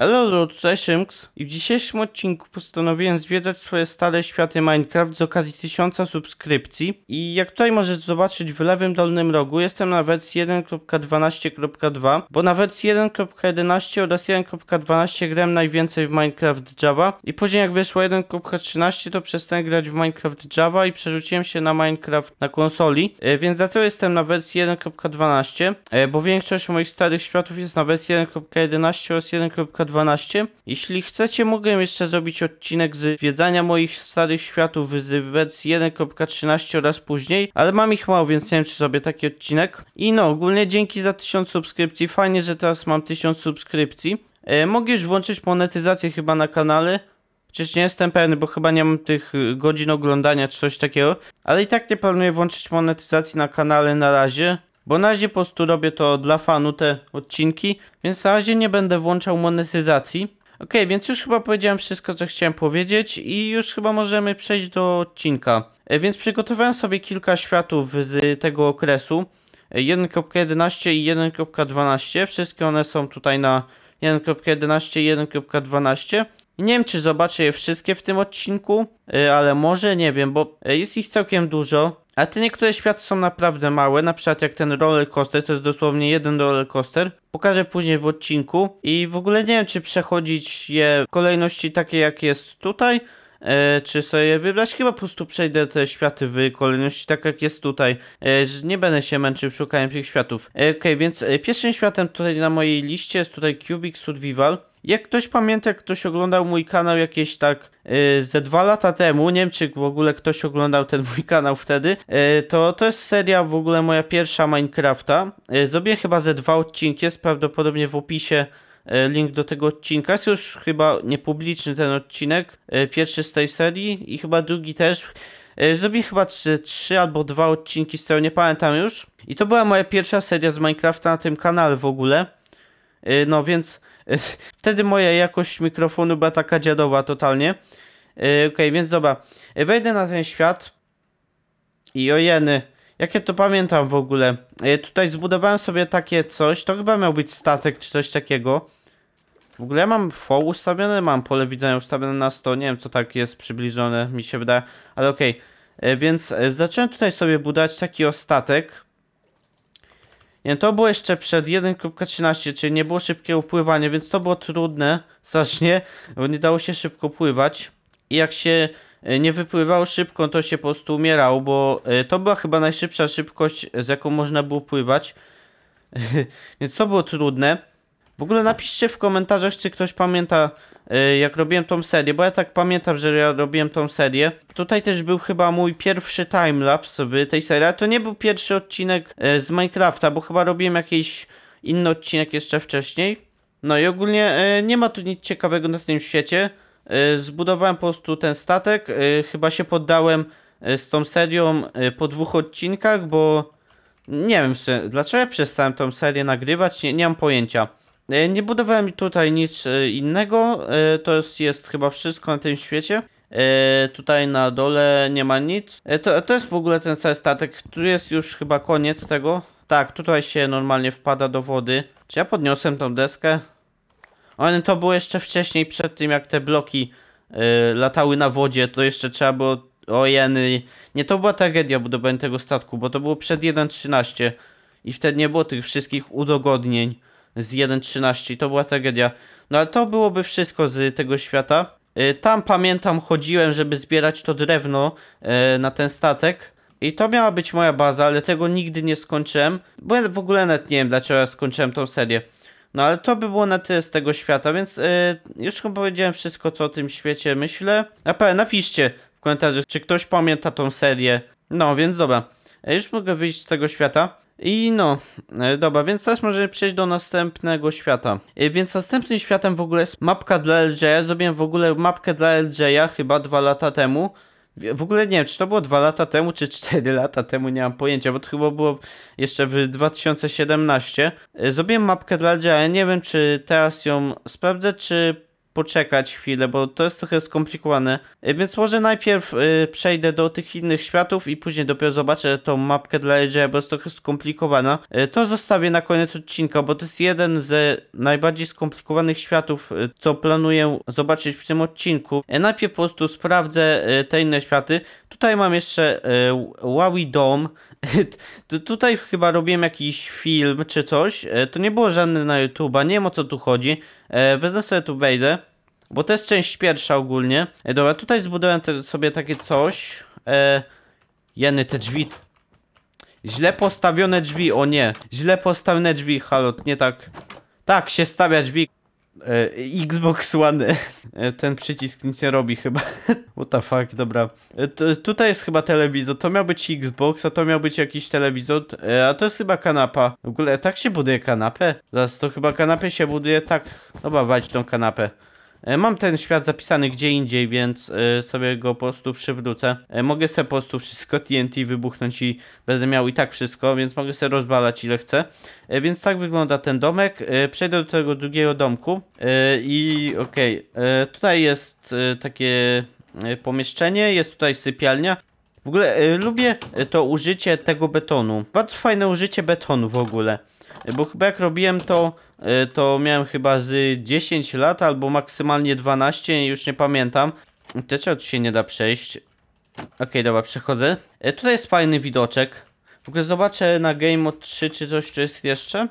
Hello, cześć Szymks. I w dzisiejszym odcinku postanowiłem zwiedzać swoje stare światy Minecraft z okazji 1000 subskrypcji i jak tutaj możesz zobaczyć w lewym dolnym rogu jestem na wersji 1.12.2 bo na wersji 1.11 oraz 1.12 grałem najwięcej w Minecraft Java i później jak wyszło 1.13 to przestałem grać w Minecraft Java i przerzuciłem się na Minecraft na konsoli, e, więc dlatego jestem na wersji 1.12, e, bo większość moich starych światów jest na wersji 1.11 oraz 1.12 12. Jeśli chcecie, mogę jeszcze zrobić odcinek z wiedzania moich starych światów w wersji 1.13 oraz później, ale mam ich mało, więc nie wiem, czy zrobię taki odcinek. I no, ogólnie dzięki za 1000 subskrypcji. Fajnie, że teraz mam 1000 subskrypcji. E, mogę już włączyć monetyzację chyba na kanale. Przecież nie jestem pewny, bo chyba nie mam tych y, godzin oglądania czy coś takiego. Ale i tak nie planuję włączyć monetyzacji na kanale na razie. Bo na razie po prostu robię to dla fanu te odcinki, więc na razie nie będę włączał monetyzacji. Ok, więc już chyba powiedziałem wszystko, co chciałem powiedzieć i już chyba możemy przejść do odcinka. E, więc przygotowałem sobie kilka światów z tego okresu. 1.11 e, i 1.12. Wszystkie one są tutaj na 1.11 i 1.12. Nie wiem, czy zobaczę je wszystkie w tym odcinku, e, ale może, nie wiem, bo jest ich całkiem dużo. A te niektóre światy są naprawdę małe, na przykład jak ten roller coaster, to jest dosłownie jeden roller coaster. Pokażę później w odcinku i w ogóle nie wiem czy przechodzić je w kolejności takiej jak jest tutaj, E, czy sobie wybrać. Chyba po prostu przejdę te światy w kolejności, tak jak jest tutaj. E, nie będę się męczył szukaniem tych światów. E, ok, więc e, pierwszym światem tutaj na mojej liście jest tutaj Cubic Survival. Jak ktoś pamięta, ktoś oglądał mój kanał jakieś tak yy, ze dwa lata temu, nie wiem czy w ogóle ktoś oglądał ten mój kanał wtedy, yy, to to jest seria w ogóle moja pierwsza Minecrafta. Yy, zrobię chyba ze dwa odcinki, jest prawdopodobnie w opisie y, link do tego odcinka. Jest już chyba niepubliczny ten odcinek, y, pierwszy z tej serii i chyba drugi też. Y, zrobię chyba trzy, trzy albo dwa odcinki z tego, nie pamiętam już. I to była moja pierwsza seria z Minecrafta na tym kanale w ogóle. No więc Wtedy moja jakość mikrofonu była taka dziadowa totalnie. E, okej, okay, więc dobra. E, wejdę na ten świat. I ojeny. Jak ja to pamiętam w ogóle? E, tutaj zbudowałem sobie takie coś. To chyba miał być statek czy coś takiego. W ogóle ja mam flow ustawione, mam pole widzenia ustawione na 100. Nie wiem co tak jest przybliżone, mi się wydaje. Ale okej. Okay. Więc zacząłem tutaj sobie budować taki ostatek. Nie, to było jeszcze przed 1.13, czyli nie było szybkiego pływania, więc to było trudne strasznie, bo nie dało się szybko pływać. I jak się e, nie wypływało szybko, to się po prostu umierał, bo e, to była chyba najszybsza szybkość, z jaką można było pływać. więc to było trudne. W ogóle napiszcie w komentarzach, czy ktoś pamięta, y, jak robiłem tą serię, bo ja tak pamiętam, że ja robiłem tą serię. Tutaj też był chyba mój pierwszy timelapse w tej serii, ale to nie był pierwszy odcinek y, z Minecrafta, bo chyba robiłem jakiś inny odcinek jeszcze wcześniej. No i ogólnie y, nie ma tu nic ciekawego na tym świecie. Zbudowałem po prostu ten statek, chyba się poddałem z tą serią po dwóch odcinkach, bo nie wiem dlaczego ja przestałem tą serię nagrywać, nie, nie mam pojęcia. E, nie budowałem tutaj nic e, innego, e, to jest, jest chyba wszystko na tym świecie. Tutaj na dole nie ma nic. To, to jest w ogóle ten cały statek, tu jest już chyba koniec tego. Tak, tutaj się normalnie wpada do wody. Czy ja podniosłem tą deskę? Ale no to było jeszcze wcześniej, przed tym jak te bloki latały na wodzie, to jeszcze trzeba było... Ojeny, nie to była tragedia budowanie tego statku, bo to było przed 1.13 i wtedy nie było tych wszystkich udogodnień z 1.13 to była tragedia. No ale to byłoby wszystko z tego świata. Y, tam pamiętam chodziłem, żeby zbierać to drewno y, na ten statek. I to miała być moja baza, ale tego nigdy nie skończyłem. Bo ja w ogóle nawet nie wiem dlaczego ja skończyłem tą serię. No ale to by było na tyle z tego świata, więc yy, już chyba powiedziałem wszystko co o tym świecie myślę. a Naprawdę napiszcie w komentarzu czy ktoś pamięta tą serię. No więc dobra, y, już mogę wyjść z tego świata. I no, e, dobra, więc teraz możemy przejść do następnego świata. E, więc następnym światem w ogóle jest mapka dla LJ'a. Zrobiłem w ogóle mapkę dla LJ'a chyba dwa lata temu. W ogóle nie wiem, czy to było dwa lata temu, czy cztery lata temu, nie mam pojęcia, bo to chyba było jeszcze w 2017. E, zrobiłem mapkę dla LJ'a, nie wiem, czy teraz ją sprawdzę, czy poczekać chwilę, bo to jest trochę skomplikowane. E, więc może najpierw y, przejdę do tych innych światów i później dopiero zobaczę tą mapkę dla AJ, bo jest trochę skomplikowana. Y, to zostawię na koniec odcinka, bo to jest jeden ze najbardziej skomplikowanych światów, y, co planuję zobaczyć w tym odcinku. najpierw po prostu sprawdzę te inne światy. Tutaj mam jeszcze Wowie Dome. tutaj chyba robiłem jakiś film czy coś. to nie było żadne na YouTube'a, nie wiem o co tu chodzi. wezmę sobie tu wejdę. Bo to jest część pierwsza ogólnie. E, dobra, tutaj zbudowałem te, sobie takie coś. E, jeny, te drzwi. Źle postawione drzwi, o nie. Źle postawione drzwi, Halot, nie tak. Tak, się stawia drzwi. E, Xbox One E, ten przycisk nic nie robi chyba. What the fuck, dobra. E, tutaj jest chyba telewizor. To miał być Xbox, a to miał być jakiś telewizor. E, a to jest chyba kanapa. W ogóle tak się buduje kanapę? Zaraz, to chyba kanapę się buduje tak. Dobra, walić tą kanapę. E, mam ten świat zapisany gdzie indziej, więc e, sobie go po prostu przywrócę. E, mogę sobie po prostu wszystko TNT wybuchnąć i będę miał i tak wszystko, więc mogę sobie rozbalać ile chcę. Więc tak wygląda ten domek. Przejdę do tego drugiego domku i okej, okay, tutaj jest takie pomieszczenie, jest tutaj sypialnia. W ogóle lubię to użycie tego betonu. Bardzo fajne użycie betonu w ogóle. Bo chyba jak robiłem to E, to miałem chyba z 10 lat albo maksymalnie 12, już nie pamiętam. Dlaczego tu się nie da przejść? Okej, dobra, przechodzę. E, tutaj jest fajny widoczek. W ogóle zobaczę na Game 3, czy coś tu jest jeszcze?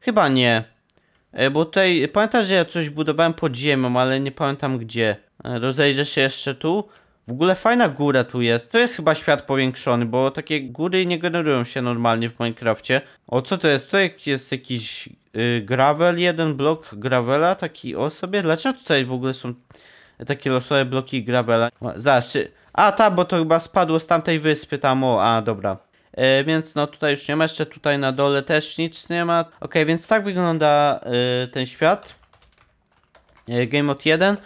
Chyba nie. E, bo tutaj, pamiętasz, że ja coś budowałem pod ziemią, ale nie pamiętam gdzie. Rozejrzę się jeszcze tu. W ogóle fajna góra tu jest. To jest chyba świat powiększony, bo takie góry nie generują się normalnie w Minecrafcie. O, co to jest? To jest jakiś yy, gravel, jeden blok gravela, taki o sobie. Dlaczego tutaj w ogóle są takie losowe bloki gravela? zaraz, czy... A, ta, bo to chyba spadło z tamtej wyspy tam, o, a, dobra. E, więc no tutaj już nie ma, jeszcze tutaj na dole też nic nie ma. Ok, więc tak wygląda y, ten świat. E, Game Mode 1.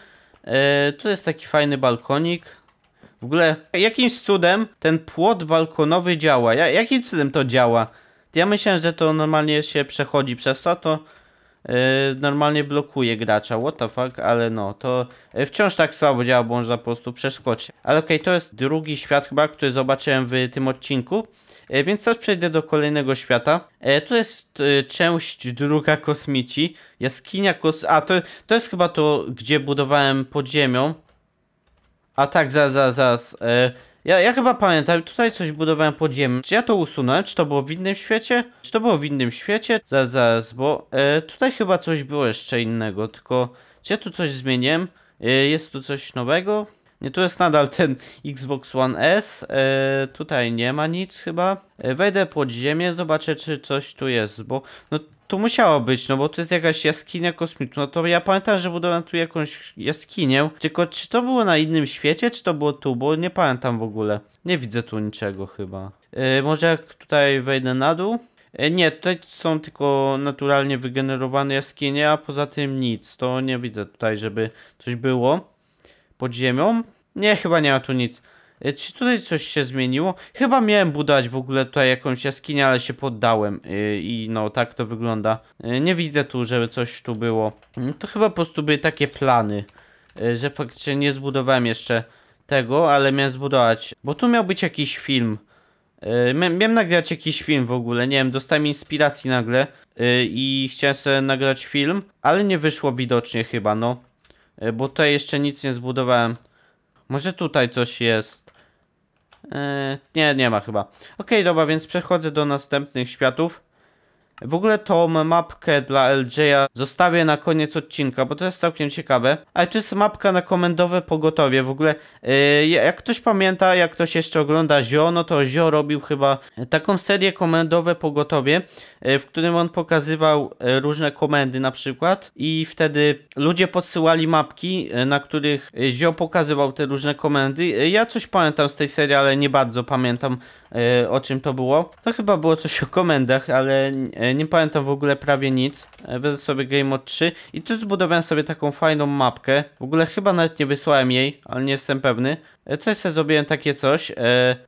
E, tu jest taki fajny balkonik w ogóle jakimś cudem ten płot balkonowy działa. Ja, jakim cudem to działa? Ja myślałem, że to normalnie się przechodzi przez to, to yy, normalnie blokuje gracza. What the fuck, ale no, to e, wciąż tak słabo działa, bo można po prostu przeskoczyć. Ale okej, okay, to jest drugi świat chyba, który zobaczyłem w tym odcinku. E, więc teraz przejdę do kolejnego świata. Yy, to jest część druga kosmici. Jaskinia kos... A, to, to jest chyba to, gdzie budowałem pod ziemią. A tak, zaraz, zaraz, e, zaraz. ja, ja chyba pamiętam, tutaj coś budowałem podziemnie. Czy ja to usunę? Czy to było w innym świecie? Czy to było w innym świecie? Zaraz, zaraz, bo e, tutaj chyba coś było jeszcze innego, tylko... Czy ja tu coś zmieniłem? E, jest tu coś nowego? Nie, tu jest nadal ten Xbox One S. E, tutaj nie ma nic chyba. E, wejdę pod ziemię, zobaczę czy coś tu jest, bo no tu musiało być, no bo to jest jakaś jaskinia kosmiczna. No to ja pamiętam, że budowałem tu jakąś jaskinię, tylko czy to było na innym świecie, czy to było tu, bo nie pamiętam w ogóle. Nie widzę tu niczego chyba. E, może jak tutaj wejdę na dół? E, nie, tutaj są tylko naturalnie wygenerowane jaskinie, a poza tym nic. To nie widzę tutaj, żeby coś było. Pod ziemią? Nie, chyba nie ma tu nic. Y, czy tutaj coś się zmieniło? Chyba miałem budować w ogóle tutaj jakąś jaskinię, ale się poddałem y, i no tak to wygląda. Y, nie widzę tu, żeby coś tu było. To chyba po prostu były takie plany, że faktycznie nie zbudowałem jeszcze tego, ale miałem zbudować. Bo tu miał być jakiś film. Miałem nagrać jakiś film w ogóle, nie wiem, dostałem inspiracji nagle i chciałem sobie nagrać film, ale nie wyszło widocznie chyba, no. E, bo tutaj jeszcze nic nie zbudowałem. Może tutaj coś jest. E, nie, nie ma chyba. Ok, dobra, więc przechodzę do następnych światów. W ogóle tą mapkę dla LJ'a zostawię na koniec odcinka, bo to jest całkiem ciekawe. Ale to jest mapka na komendowe pogotowie. W ogóle yy, jak ktoś pamięta, jak ktoś jeszcze ogląda Zio, no to Zio robił chyba taką serię komendowe pogotowie, yy, w którym on pokazywał yy, różne komendy na przykład i wtedy ludzie podsyłali mapki, y, na których Zio pokazywał te różne komendy. Y, ja coś pamiętam z tej serii, ale nie bardzo pamiętam y, o czym to było. To chyba było coś o komendach, ale E, nie pamiętam w ogóle prawie nic. E, wezmę sobie Game Mode 3 i tu zbudowałem sobie taką fajną mapkę. W ogóle chyba nawet nie wysłałem jej, ale nie jestem pewny. E, coś sobie zrobiłem takie coś.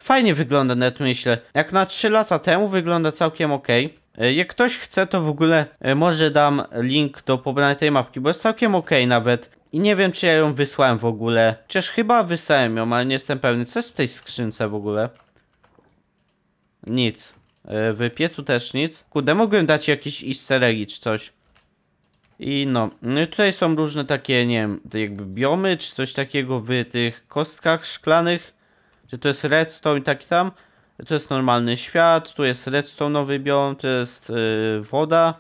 Fajnie wygląda nawet myślę. Jak na 3 lata temu wygląda całkiem ok. Jak ktoś chce, to w ogóle może dam link do pobrania tej mapki, bo jest całkiem ok nawet. I nie wiem, czy ja ją wysłałem w ogóle. Chociaż chyba wysłałem ją, ale nie jestem pewny. Co jest w tej skrzynce w ogóle? Nic. E, w piecu też nic. Kurde, mogłem dać jakieś easter czy coś. I no, no i tutaj są różne takie, nie wiem, jakby biomy czy coś takiego w tych kostkach szklanych. Czy to jest redstone i taki tam. To jest normalny świat, tu jest redstone nowy biom, to jest yy, woda.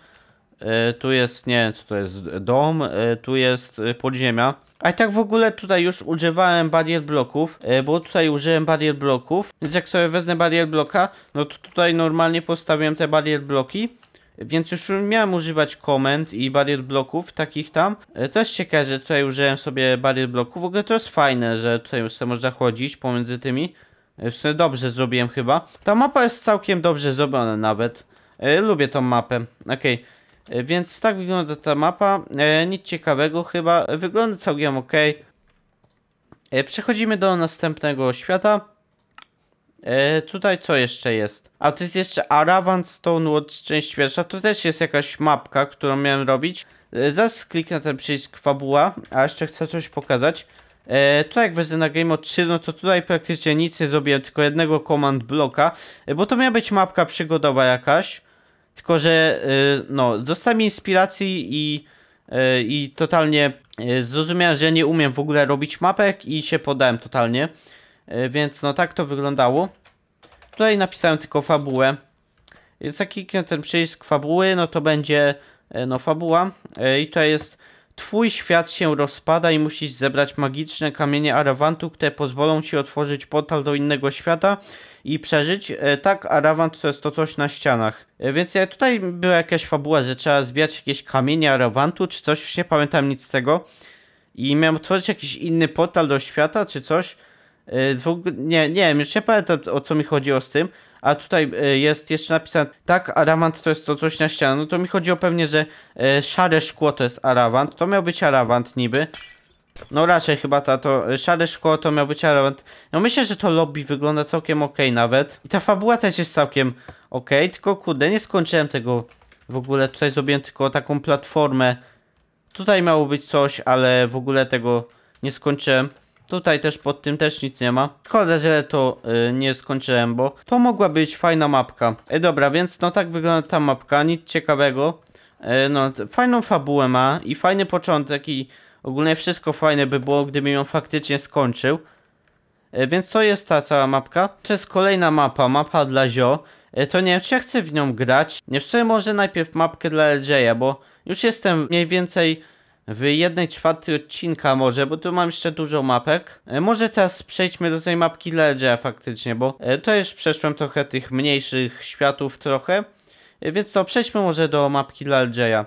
Yy, tu jest, nie co to jest, dom, yy, tu jest podziemia. A i tak w ogóle tutaj już używałem barier bloków, e, bo tutaj użyłem barier bloków, więc jak sobie wezmę barier bloka, no to tutaj normalnie postawiłem te barier bloki, więc już miałem używać komend i barier bloków takich tam. E, to jest ciekawe, że tutaj użyłem sobie barier bloków, w ogóle to jest fajne, że tutaj już można chodzić pomiędzy tymi. E, w sumie dobrze zrobiłem chyba. Ta mapa jest całkiem dobrze zrobiona nawet. Lubię tą mapę. Okej. Okay. E, więc tak wygląda ta mapa. E, nic ciekawego chyba. Wygląda całkiem ok. E, przechodzimy do następnego świata. tutaj co jeszcze jest? A to jest jeszcze Aravan Stonewatch część pierwsza. To też jest jakaś mapka, którą miałem robić. zaraz kliknę ten przycisk fabuła, a jeszcze chcę coś pokazać. E, tutaj jak wezmę na Game od 3, no to tutaj praktycznie nic nie zrobiłem, tylko jednego command bloka, bo to miała być mapka przygodowa jakaś. Tylko, że y, no, dostałem inspiracji i, y, i totalnie y, zrozumiałem, że nie umiem w ogóle robić mapek i się podałem totalnie. Więc no tak to wyglądało. Tutaj napisałem tylko fabułę. Jak taki ten przycisk fabuły, no to będzie no fabuła. I tutaj jest Twój świat się rozpada i musisz zebrać magiczne kamienie Arawantu, które pozwolą ci otworzyć portal do innego świata i przeżyć. E, tak, Arawant to jest to coś na ścianach. E, więc tutaj była jakaś fabuła, że trzeba zbierać jakieś kamienie Arawantu czy coś, już nie pamiętam nic z tego. I miałem otworzyć jakiś inny portal do świata czy coś. E, nie, nie wiem, już nie pamiętam o co mi chodziło z tym, a tutaj e, jest jeszcze napisane, tak, arawant to jest to coś na ścianę, no to mi chodziło pewnie, że e, szare szkło to jest arawant, to miał być arawant niby. No raczej chyba ta, to e, szare szkło to miał być arawant. No myślę, że to lobby wygląda całkiem ok nawet. I ta fabuła też jest całkiem ok, tylko kurde, nie skończyłem tego w ogóle. Tutaj zrobiłem tylko taką platformę. Tutaj miało być coś, ale w ogóle tego nie skończyłem. Tutaj też pod tym też nic nie ma. Szkoda, że to y, nie skończyłem, bo to mogła być fajna mapka. E, dobra, więc no tak wygląda ta mapka, nic ciekawego. E, no, fajną fabułę ma i fajny początek i ogólnie wszystko fajne by było, gdybym ją faktycznie skończył. E, więc to jest ta cała mapka. To jest kolejna mapa, mapa dla Zio. E, to nie wiem, czy ja chcę w nią grać. Nie, w sumie może najpierw mapkę dla LJ'a, bo już jestem mniej więcej w jednej czwartej odcinka może, bo tu mam jeszcze dużo mapek. E, może teraz przejdźmy do tej mapki Ledge'a faktycznie, bo e, to już przeszłem trochę tych mniejszych światów trochę. E, więc to przejdźmy może do mapki Ledge'a.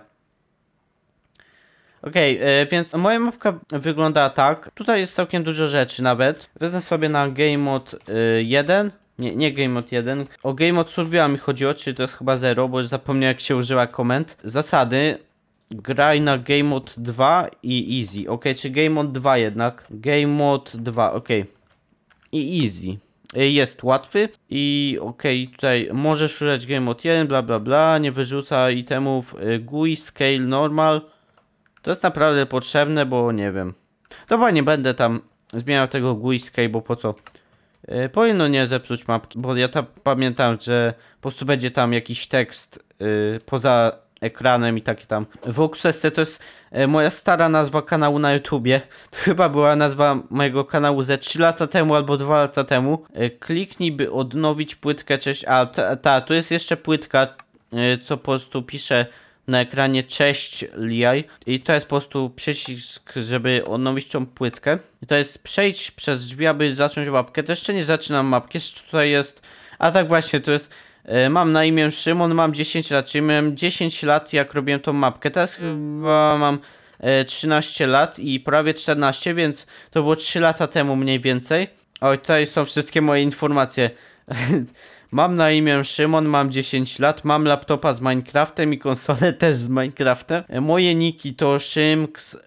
Okej, okay, więc moja mapka wygląda tak. Tutaj jest całkiem dużo rzeczy nawet. Wezmę sobie na Game Mode 1. Nie, nie Game Mode 1. O Game Mode Survival mi chodziło, czyli to jest chyba 0, bo już zapomniałem jak się użyła komend. Zasady. Graj na Game Mode 2 i Easy. Ok, czy Game Mode 2 jednak? Game Mode 2, ok. I Easy. E, jest łatwy i ok, tutaj możesz użyć Game Mode 1, bla bla bla, nie wyrzuca itemów e, GUI, Scale, Normal. To jest naprawdę potrzebne, bo nie wiem. Dobra, nie będę tam zmieniał tego GUI, Scale, bo po co? Yy, powinno nie zepsuć mapki, bo ja tam pamiętam, że po prostu będzie tam jakiś tekst y, poza ekranem i takie tam. VoxSC to jest e, moja stara nazwa kanału na YouTubie. To chyba była nazwa mojego kanału ze 3 lata temu albo 2 lata temu. E, kliknij, by odnowić płytkę, cześć. A, ta, ta tu jest jeszcze płytka, e, co po prostu pisze na ekranie cześć liaj i to jest po prostu przycisk, żeby odnowić tą płytkę. I to jest przejść przez drzwi, aby zacząć mapkę. To jeszcze nie zaczynam mapki, tutaj jest, a tak właśnie, to jest E, mam na imię Szymon, mam 10 lat, czyli miałem 10 lat jak robiłem tą mapkę. Teraz mm. chyba mam 13 e, lat i prawie 14, więc to było 3 lata temu mniej więcej. Oj, tutaj są wszystkie moje informacje. mam na imię Szymon, mam 10 lat, mam laptopa z Minecraftem i konsolę też z Minecraftem. E, moje niki to Szymx,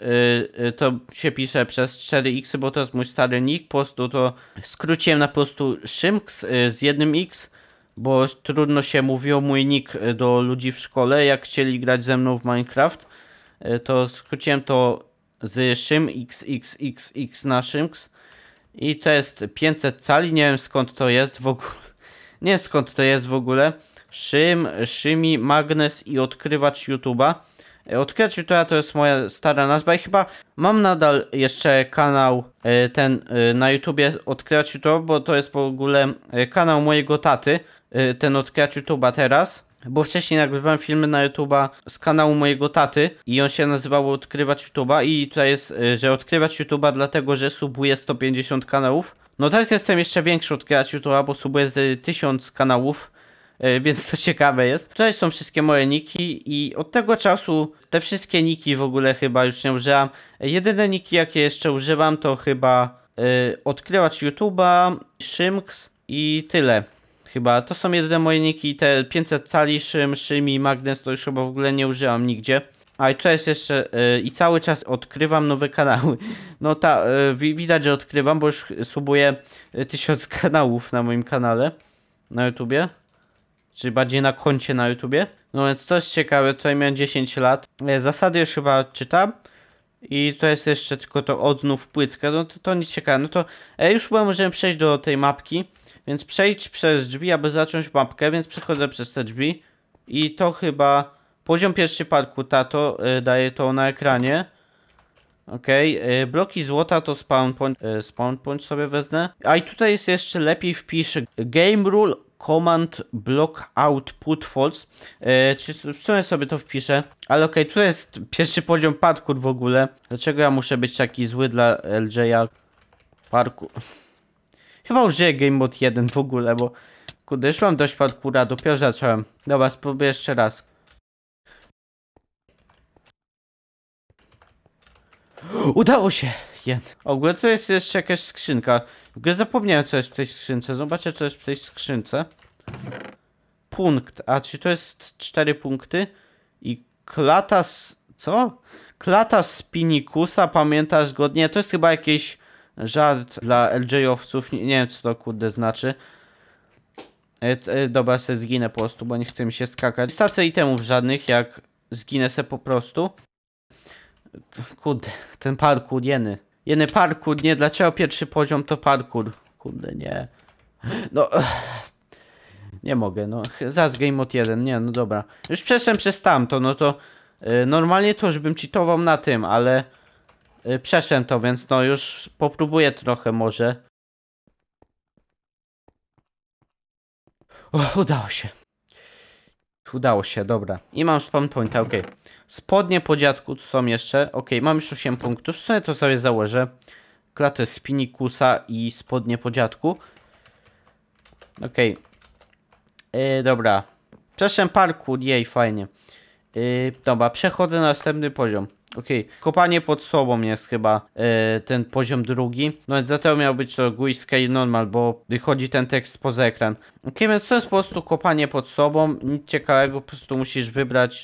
yy, to się pisze przez 4x, bo to jest mój stary nick, po prostu to skróciłem na po prostu Szymx yy, z jednym x bo trudno się mówiło mój nick e, do ludzi w szkole, jak chcieli grać ze mną w Minecraft, e, to skróciłem to z szym xxxx na szymx i to jest 500 cali, nie wiem skąd to jest w ogóle, nie wiem skąd to jest w ogóle, szym, szymi, magnes i odkrywacz YouTube'a. E, odkrywacz YouTube'a to jest moja stara nazwa i chyba mam nadal jeszcze kanał ten na YouTubie Odkrywacz YouTube, bo to jest w ogóle kanał mojego taty, Y, ten odkracz YouTube'a teraz, bo wcześniej nagrywałem filmy na YouTube'a z kanału mojego taty i on się nazywał Odkrywać YouTube'a i tutaj jest, y, że Odkrywać YouTube'a dlatego, że subuje 150 kanałów. No teraz jestem jeszcze większy odkrywacz YouTube'a, bo subuje 1000 kanałów y, więc to ciekawe jest. Tutaj są wszystkie moje niki i od tego czasu te wszystkie niki w ogóle chyba już nie używam. Jedyne niki jakie jeszcze używam to chyba odkrywać YouTube'a, Szymks i tyle. Chyba to są jedyne moje niki, te 500 cali, Szym, Szymi, Magnes to już chyba w ogóle nie użyłam nigdzie. A i to jest jeszcze, yy, i cały czas odkrywam nowe kanały. No ta, yy, widać, że odkrywam, bo już subuję y, tysiąc kanałów na moim kanale na YouTubie. Czy bardziej na koncie na YouTubie. No więc to jest ciekawe, tutaj miałem 10 lat. Y, zasady już chyba czytam. I to jest jeszcze tylko to odnów płytkę, no to, to nic ciekawe. No to e, już chyba możemy przejść do tej mapki. Więc przejdź przez drzwi, aby zacząć mapkę, więc przechodzę przez te drzwi. I to chyba... Poziom pierwszy parku, tato, y, daje to na ekranie. Okej, okay. y, bloki złota to spawn point, y, spawn point sobie wezmę. A i tutaj jest jeszcze lepiej wpiszę game rule command block output false. Yy, czy w sumie sobie to wpiszę. Ale okej, okay, tu jest pierwszy poziom parkour w ogóle. Dlaczego ja muszę być taki zły dla lj Parku. Chyba użyję Game Mode 1 w ogóle, bo kudy szłam dość parkura, dopiero zacząłem. Dobra, spróbuję jeszcze raz. Udało się! Ogólnie tu jest jeszcze jakaś skrzynka. W ogóle zapomniałem co jest w tej skrzynce. Zobaczę co jest w tej skrzynce. Punkt. A czy to jest cztery punkty? I klata z... Co? Klata z Pinikusa, pamiętasz godnie? To jest chyba jakieś Żart dla LJ-owców, nie, nie wiem co to kurde znaczy. E, e, dobra, se zginę po prostu, bo nie chce mi się skakać. Stację itemów żadnych, jak zginę se po prostu. Kurde, ten parkour, jeny. Jeny parkour, nie, dlaczego pierwszy poziom to parkour? Kurde, nie. No, nie mogę, no. Zaz Game Mode 1, nie, no dobra. Już przeszedłem przez tamto, no to... E, normalnie to, bym cheatował na tym, ale... Y, przeszłem to, więc no już popróbuję trochę może. O, udało się. Udało się, dobra. I mam spawn pointa, ok. Spodnie po dziadku są jeszcze. Ok, mam już 8 punktów. W sumie to sobie założę. Klatę spinikusa i spodnie po dziadku. Ok. Yy, dobra. Przeszłem parkour, jej, fajnie. Yy, dobra, przechodzę na następny poziom. Okej, okay. kopanie pod sobą jest chyba yy, ten poziom drugi. No więc dlatego miał być to GUI Scale Normal, bo wychodzi ten tekst poza ekran. Okej, okay, więc to jest po prostu kopanie pod sobą, nic ciekawego, po prostu musisz wybrać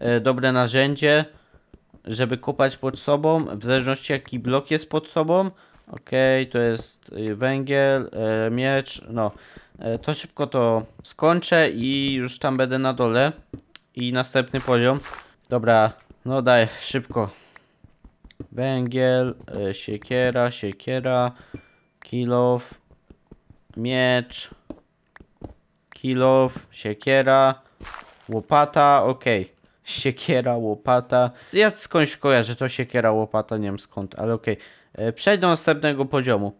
yy, dobre narzędzie, żeby kopać pod sobą, w zależności jaki blok jest pod sobą. Okej, okay, to jest y, węgiel, yy, miecz, no. To szybko to skończę i już tam będę na dole. I następny poziom. Dobra, no daj, szybko. Węgiel, e, siekiera, siekiera, kilof, miecz, kilof, siekiera, łopata, okej. Okay. Siekiera, łopata. Ja skądś kojarzę to siekiera, łopata, nie wiem skąd, ale okej. Okay. E, do następnego poziomu.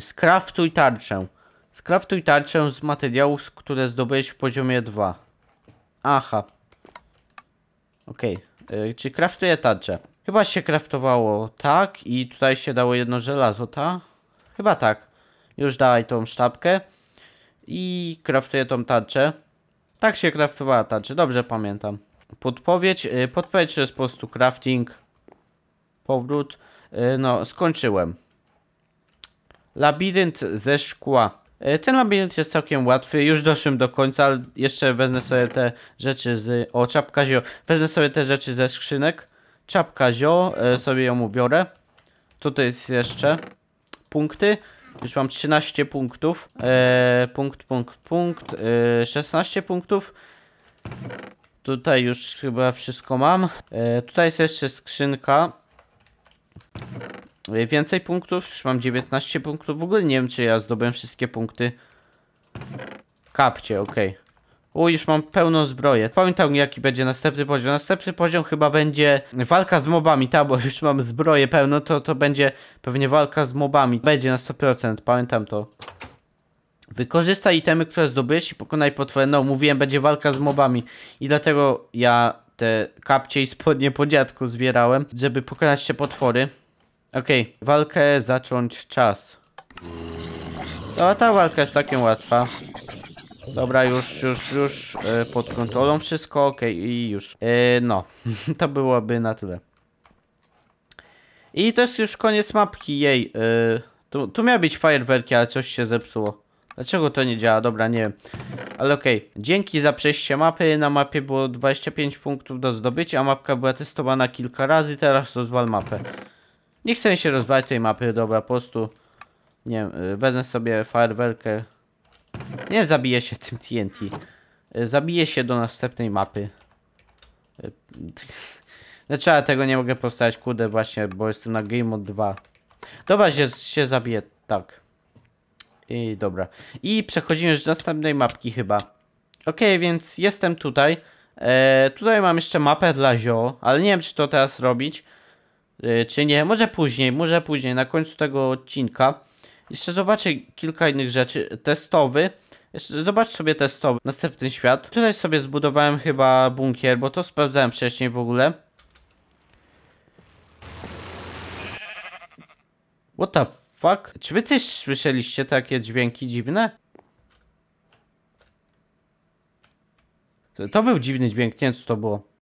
Skraftuj tarczę. Skraftuj tarczę z materiałów, które zdobyłeś w poziomie 2. Aha, Okej, okay. E, czy kraftuję tarczę? Chyba się kraftowało tak i tutaj się dało jedno żelazo, ta? Chyba tak. Już daj tą sztabkę i kraftuję tą tarczę. Tak się kraftowała tarczę, dobrze pamiętam. Podpowiedź, e, podpowiedź to jest po prostu crafting. Powrót. E, no, skończyłem. Labirynt ze szkła. E, ten labirynt jest całkiem łatwy, już doszłem do końca, ale jeszcze wezmę sobie te rzeczy z... O, czapka zio. Wezmę sobie te rzeczy ze skrzynek. Czapka zio, e, sobie ją ubiorę. Tutaj jest jeszcze punkty. Już mam 13 punktów. Eee, punkt, punkt, punkt. Eee, 16 punktów. Tutaj już chyba wszystko mam. Eee, tutaj jest jeszcze skrzynka więcej punktów. Już mam 19 punktów. W ogóle nie wiem, czy ja zdobyłem wszystkie punkty. Kapcie, okej. Okay. U, już mam pełną zbroję. Pamiętam jaki będzie następny poziom. Następny poziom chyba będzie walka z mobami, ta, bo już mam zbroję pełną, to, to będzie pewnie walka z mobami. Będzie na 100%, pamiętam to. Wykorzystaj itemy, które zdobyłeś i pokonaj potwory. No, mówiłem, będzie walka z mobami. I dlatego ja te kapcie i spodnie po dziadku zbierałem, żeby pokonać te potwory. Okej, okay, walkę zacząć czas. No ta walka jest całkiem łatwa. Dobra, już, już, już yy, pod kontrolą wszystko, okej okay, i już. Yy, no, to byłoby na tyle. I to jest już koniec mapki, jej. Yy, tu, tu miały być fajerwerki, ale coś się zepsuło. Dlaczego to nie działa? Dobra, nie wiem. Ale okej. Okay. Dzięki za przejście mapy. Na mapie było 25 punktów do zdobycia, a mapka była testowana kilka razy. Teraz rozwal mapę. Nie chcę się rozbrać tej mapy, dobra, po prostu... Nie wiem, y, wezmę sobie firewerkę. Nie zabiję się tym TNT. Y, zabiję się do następnej mapy. Znaczy, tego nie mogę postawić, kudę właśnie, bo jestem na Game Mode 2. Dobra, się, się zabiję, tak. I dobra. I przechodzimy już do następnej mapki chyba. Ok, więc jestem tutaj. E, tutaj mam jeszcze mapę dla zio, ale nie wiem, czy to teraz robić. Y, czy nie. Może później, może później, na końcu tego odcinka. Jeszcze zobaczę kilka innych rzeczy. Testowy. Zobacz sobie testowy. Następny świat. Tutaj sobie zbudowałem chyba bunkier, bo to sprawdzałem wcześniej w ogóle. What the fuck? Czy wy też słyszeliście takie dźwięki dziwne? To był dziwny dźwięk, nie wiem co to było.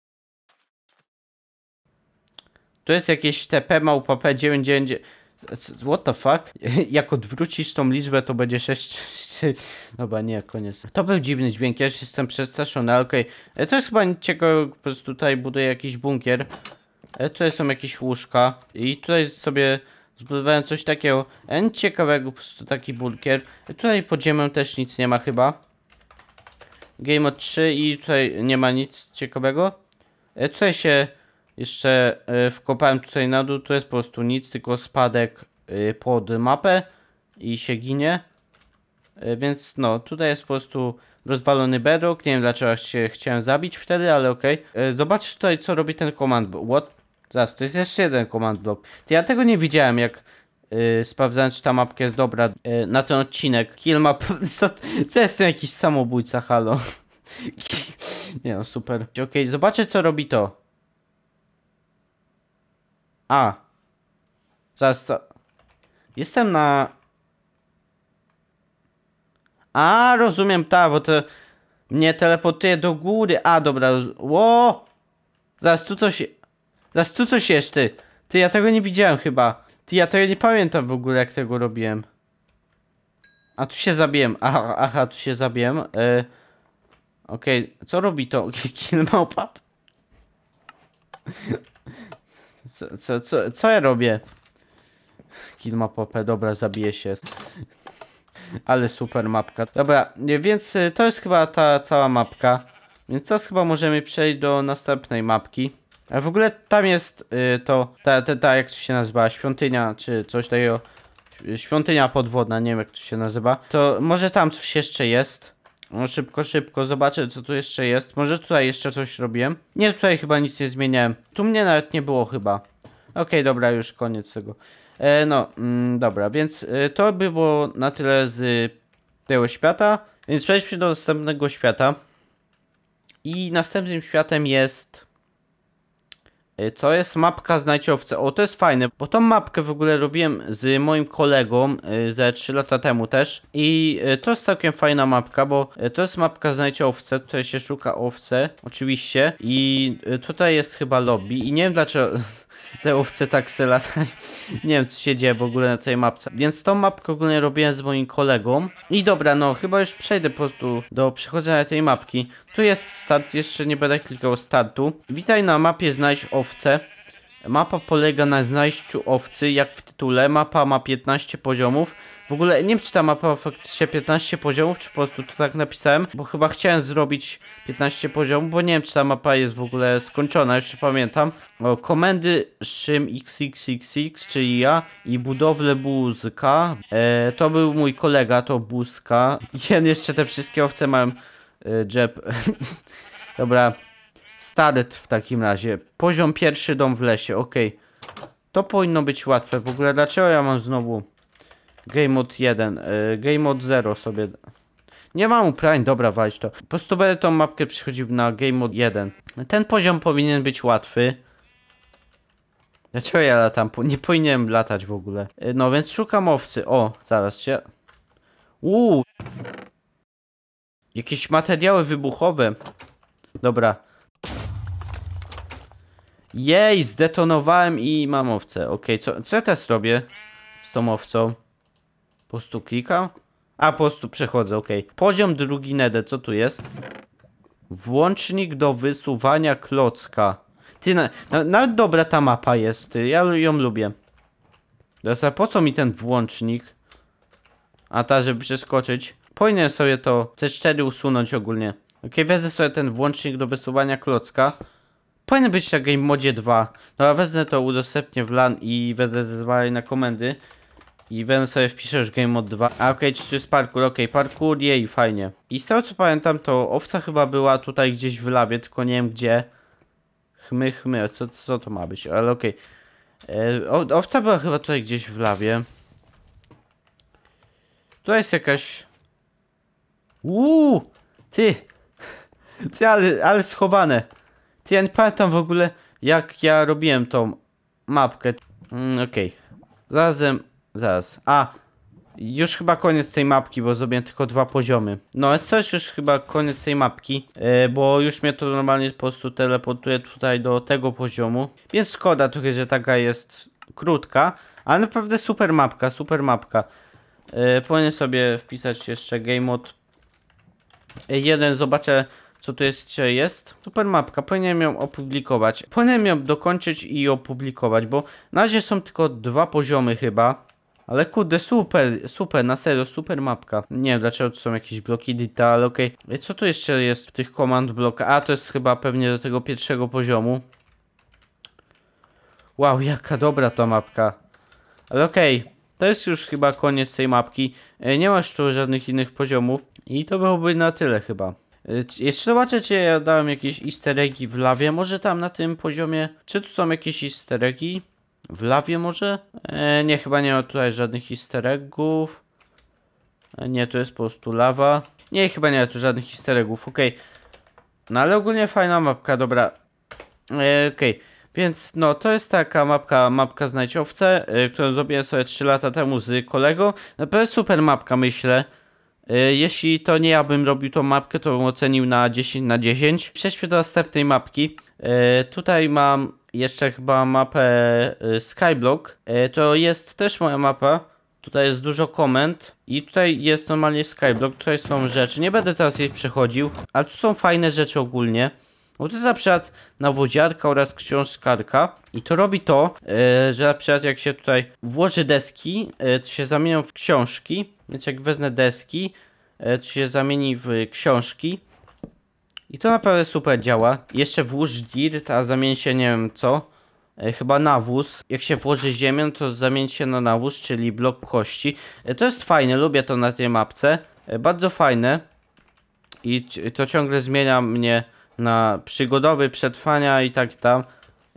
To jest jakieś TP małpapę 999. What the fuck? Jak odwrócisz tą liczbę, to będzie 6. Dobra, nie, koniec. To był dziwny dźwięk, ja już jestem przestraszony, ale okej. Okay. E, to jest chyba ciekawe, po prostu tutaj buduję jakiś bunkier. E, tutaj są jakieś łóżka. I tutaj sobie zbudowałem coś takiego. E, nic ciekawego, po prostu taki bunkier. Tutaj pod ziemią też nic nie ma chyba. Game od 3 i tutaj nie ma nic ciekawego. Tutaj się jeszcze e, wkopałem tutaj na dół, tu jest po prostu nic, tylko spadek e, pod mapę i się ginie. E, więc no, tutaj jest po prostu rozwalony bedrock, nie wiem dlaczego się chciałem zabić wtedy, ale okej. Okay. Zobaczcie tutaj co robi ten command block. What? Zaraz, to jest jeszcze jeden command block. Ja tego nie widziałem jak yy, sprawdzałem czy ta mapka jest dobra yy, na ten odcinek. Kill map, co, co jest ten jakiś samobójca, halo? nie no, super. Okej, okay, zobaczcie co robi to. A. Zaraz to... Jestem na... A, rozumiem, ta, bo to mnie teleportuje do góry. A, dobra, Ło! Zaraz tu coś... Zaraz tu coś jest, ty. Ty, ja tego nie widziałem chyba. Ty, ja tego nie pamiętam w ogóle, jak tego robiłem. A tu się zabiłem. Aha, aha tu się zabiłem. Yy. Okej, okay. co robi to? Kill małpa? Co, co, co, co ja robię? Kill ma popę, dobra, zabije się. Ale super mapka. Dobra, więc y, to jest chyba ta cała mapka. Więc teraz chyba możemy przejść do następnej mapki. A w ogóle tam jest y, to, ta, ta, ta, jak to się nazywa, świątynia, czy coś takiego. Świątynia podwodna, nie wiem jak to się nazywa. To może tam coś jeszcze jest. No szybko, szybko, zobaczę co tu jeszcze jest. Może tutaj jeszcze coś robiłem. Nie, tutaj chyba nic nie zmieniałem. Tu mnie nawet nie było chyba. Okej, okay, dobra, już koniec tego. E, no, mm, dobra, więc e, to by było na tyle z tego świata. Więc przejdźmy do następnego świata. I następnym światem jest... E, co jest? Mapka znajdźowca. O, to jest fajne, bo tą mapkę w ogóle robiłem z moim kolegą e, ze 3 lata temu też. I e, to jest całkiem fajna mapka, bo e, to jest mapka znajdźowce. Tutaj się szuka owce, oczywiście. I tutaj jest chyba lobby. I nie wiem dlaczego... te owce tak latają, nie wiem, co się dzieje w ogóle na tej mapce. Więc tą mapkę ogólnie robiłem z moim kolegą. I dobra, no chyba już przejdę po prostu do przechodzenia tej mapki. Tu jest start, jeszcze nie będę klikał startu. Witaj na mapie znajdź owce. Mapa polega na znajściu owcy, jak w tytule. Mapa ma 15 poziomów. W ogóle nie wiem, czy ta mapa faktycznie 15 poziomów, czy po prostu to tak napisałem, bo chyba chciałem zrobić 15 poziomów, bo nie wiem, czy ta mapa jest w ogóle skończona, jeszcze pamiętam. O, komendy Szym XXXX, czyli ja, i budowlę Buzka. E, to był mój kolega, to Buzka. Jeden jeszcze te wszystkie owce mam e, Jeb. Dobra, Start w takim razie. Poziom pierwszy, dom w lesie, ok. To powinno być łatwe. W ogóle dlaczego ja mam znowu game mode 1, yy, e, game mode 0 sobie... Nie mam uprań, dobra, walić to. Po prostu będę tą mapkę przychodził na game mode 1. Ten poziom powinien być łatwy. Dlaczego ja latam? Nie powinienem latać w ogóle. E, no więc szukam owcy. O, zaraz się... Uuu! Jakieś materiały wybuchowe. Dobra. Jej, zdetonowałem i mam owce. Okej, okay, co, co ja teraz robię z tą owcą? Po prostu klikam? A, po prostu przechodzę, okej. Okay. Poziom drugi Nede, co tu jest? Włącznik do wysuwania klocka. Ty, na, na, nawet dobra ta mapa jest, ty. ja ją lubię. Teraz, a po co mi ten włącznik? A ta, żeby przeskoczyć. Powinienem sobie to C4 usunąć ogólnie. Okej, okay, wezmę sobie ten włącznik do wysuwania klocka. Powinien być na Game Modzie 2. No wezmę to, udostępnię w LAN i wezmę zezwolenie na komendy. I będę sobie wpiszę już Game mode 2. A okej, okay, czy to jest parkour? Okej, okay, parkour, jej, fajnie. I z tego co pamiętam, to owca chyba była tutaj gdzieś w lawie, tylko nie wiem gdzie. Chmy, chmy, co, co to ma być? Ale okej. E, okay. Owca była chyba tutaj gdzieś w lawie. Tu jest jakaś... Uuu! Ty! Ty, ale, ale schowane. Ty, ja nie pamiętam w ogóle, jak ja robiłem tą mapkę. Mm, Okej. Okay. Zarazem, zaraz. A, już chyba koniec tej mapki, bo zrobiłem tylko dwa poziomy. No, to coś już chyba koniec tej mapki, yy, bo już mnie to normalnie po prostu teleportuje tutaj do tego poziomu. Więc szkoda trochę, że taka jest krótka, ale naprawdę super mapka, super mapka. Yy, e, powinien sobie wpisać jeszcze game mode 1, e, zobaczę co tu jest, jest. Super mapka, powinienem ją opublikować. Powinienem ją dokończyć i opublikować, bo na razie są tylko dwa poziomy chyba. Ale kurde, super, super, na serio, super mapka. Nie wiem dlaczego tu są jakieś bloki dita, ok okej. Okay. Co tu jeszcze jest w tych komand bloka? A, to jest chyba pewnie do tego pierwszego poziomu. Wow, jaka dobra ta mapka. Ale okej, okay. to jest już chyba koniec tej mapki. E, nie masz tu żadnych innych poziomów. I to byłoby na tyle chyba. Y, Jeszcze zobaczycie, ja dałem jakieś easter eggi w lawie, może tam na tym poziomie. Czy tu są jakieś easter eggi? W lawie może? E, nie, chyba nie ma tutaj żadnych easter eggów. E, nie, to jest po prostu lawa. Nie, chyba nie ma tu żadnych easter eggów, okej. Okay. No ale ogólnie fajna mapka, dobra. E, okej. Okay. Więc no, to jest taka mapka, mapka znajdź y, którą zrobiłem sobie 3 lata temu z kolego. jest super mapka, myślę. E, jeśli to nie ja bym robił tą mapkę, to bym ocenił na 10 na 10. Przejdźmy do następnej mapki. E, tutaj mam jeszcze chyba mapę e, Skyblock. To jest też moja mapa. Tutaj jest dużo komend i tutaj jest normalnie Skyblock, tutaj są rzeczy. Nie będę teraz jej przechodził, ale tu są fajne rzeczy ogólnie jest na przykład nawodziarka oraz książkarka i to robi to, e, że na przykład jak się tutaj włoży deski, e, to się zamienią w książki, więc jak wezmę deski, e, to się zamieni w książki. I to naprawdę super działa. Jeszcze włóż dirt, a zamieni się nie wiem co. Chyba nawóz. Jak się włoży ziemię, to zamieni się na nawóz, czyli blok kości. To jest fajne, lubię to na tej mapce. Bardzo fajne. I to ciągle zmienia mnie na przygodowy, przetrwania i tak tam.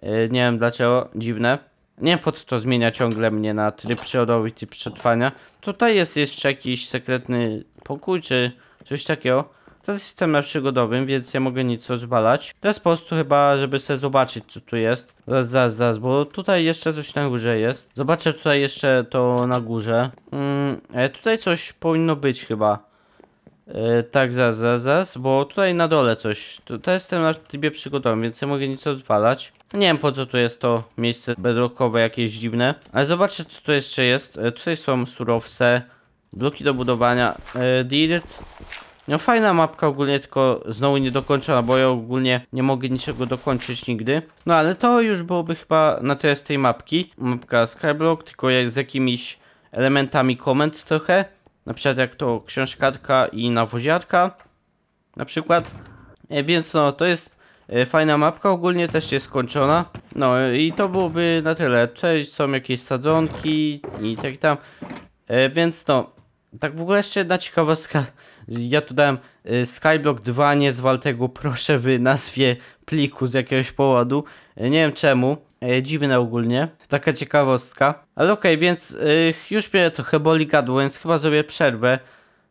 E, nie wiem dlaczego, dziwne. Nie po co to zmienia ciągle mnie na tryb przyrodowy, typ przetrwania. Tutaj jest jeszcze jakiś sekretny pokój, czy coś takiego. to jestem na przygodowym, więc ja mogę nic rozbalać. To jest po prostu chyba, żeby sobie zobaczyć, co tu jest. Zaraz, zaraz, zaraz, bo tutaj jeszcze coś na górze jest. Zobaczę tutaj jeszcze to na górze. Mm, e, tutaj coś powinno być chyba. E, tak, zaraz, zaraz, zaraz, bo tutaj na dole coś. To jestem na trybie przygotowany, więc nie mogę nic odpalać. No nie wiem po co tu jest to miejsce bedrockowe jakieś dziwne. Ale zobaczcie co tu jeszcze jest. E, tutaj są surowce, bloki do budowania, yy, dirt. No fajna mapka ogólnie, tylko znowu niedokończona, bo ja ogólnie nie mogę niczego dokończyć nigdy. No ale to już byłoby chyba na tyle z tej mapki. Mapka Skyblock, tylko jak z jakimiś elementami komend trochę na przykład jak to książkarka i nawoziarka, na przykład. E, więc no, to jest e, fajna mapka, ogólnie też jest skończona. No i to byłoby na tyle. Tutaj są jakieś sadzonki i tak tam. E, więc no, tak w ogóle jeszcze jedna ciekawostka. Ja tu dałem Skyblock 2, nie zwal tego proszę w nazwie pliku z jakiegoś powodu. Nie wiem czemu. E, dziwne ogólnie. Taka ciekawostka. Ale okej, okay, więc e, już mnie trochę boli gadło, więc chyba zrobię przerwę,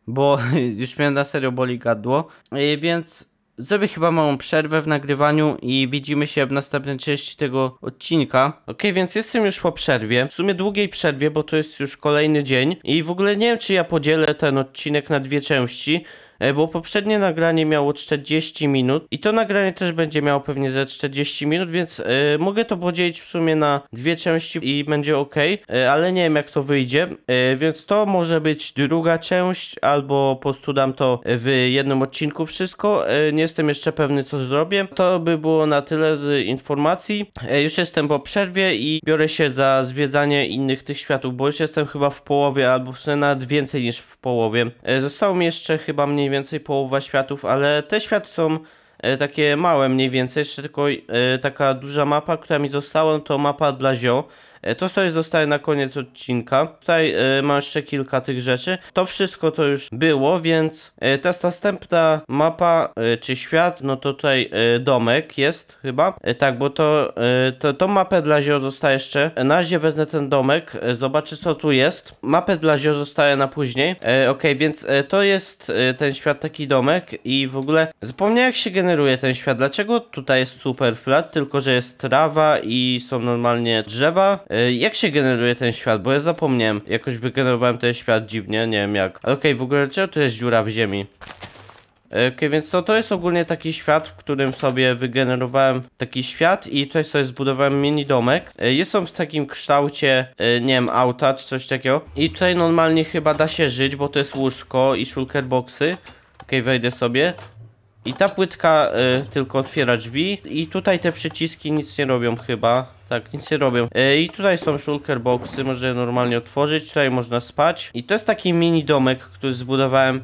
bo już mnie na serio boli gadło. E, więc zrobię chyba małą przerwę w nagrywaniu i widzimy się w następnej części tego odcinka. Ok, więc jestem już po przerwie, w sumie długiej przerwie, bo to jest już kolejny dzień i w ogóle nie wiem, czy ja podzielę ten odcinek na dwie części, E, bo poprzednie nagranie miało 40 minut i to nagranie też będzie miało pewnie ze 40 minut, więc e, mogę to podzielić w sumie na dwie części i będzie ok, e, ale nie wiem jak to wyjdzie, więc to może być druga część albo po prostu dam to w jednym odcinku wszystko, nie jestem jeszcze pewny co zrobię. To by było na tyle z informacji. Już jestem po przerwie i biorę się za zwiedzanie innych tych światów, bo już jestem chyba w połowie albo w sumie nawet więcej niż w połowie. Zostało mi jeszcze chyba mniej mniej więcej połowa światów, ale te światy są e, takie małe mniej więcej, jeszcze tylko e, taka duża mapa, która mi została, no to mapa dla zio. E, to sobie zostaje na koniec odcinka. Tutaj e, mam jeszcze kilka tych rzeczy. To wszystko to już było, więc e, ta następna mapa czy świat, no to tutaj domek jest chyba. Tak, bo to, to tą mapę dla zio zostaje jeszcze. Na razie wezmę ten domek, zobaczę co tu jest. Mapę dla zio zostaje na później. Ok, więc to jest ten świat, taki domek i w ogóle zapomniałem jak się generuje ten świat. Dlaczego tutaj jest super flat, tylko że jest trawa i są normalnie drzewa. E, jak się generuje ten świat? Bo ja zapomniałem, jakoś wygenerowałem ten świat dziwnie, nie wiem jak. okej, okay, w ogóle czy tu jest dziura w ziemi? E, okej, okay, więc to, to jest ogólnie taki świat, w którym sobie wygenerowałem taki świat i tutaj sobie zbudowałem mini domek. E, jest on w takim kształcie, nie wiem, auta czy coś takiego. I tutaj normalnie chyba da się żyć, bo to jest łóżko i shulker boxy. Okej, okay, wejdę sobie. I ta płytka y, tylko otwiera drzwi. I tutaj te przyciski nic nie robią chyba. Tak, nic nie robią. Y, I tutaj są shulker boxy, można je normalnie otworzyć. Tutaj można spać. I to jest taki mini domek, który zbudowałem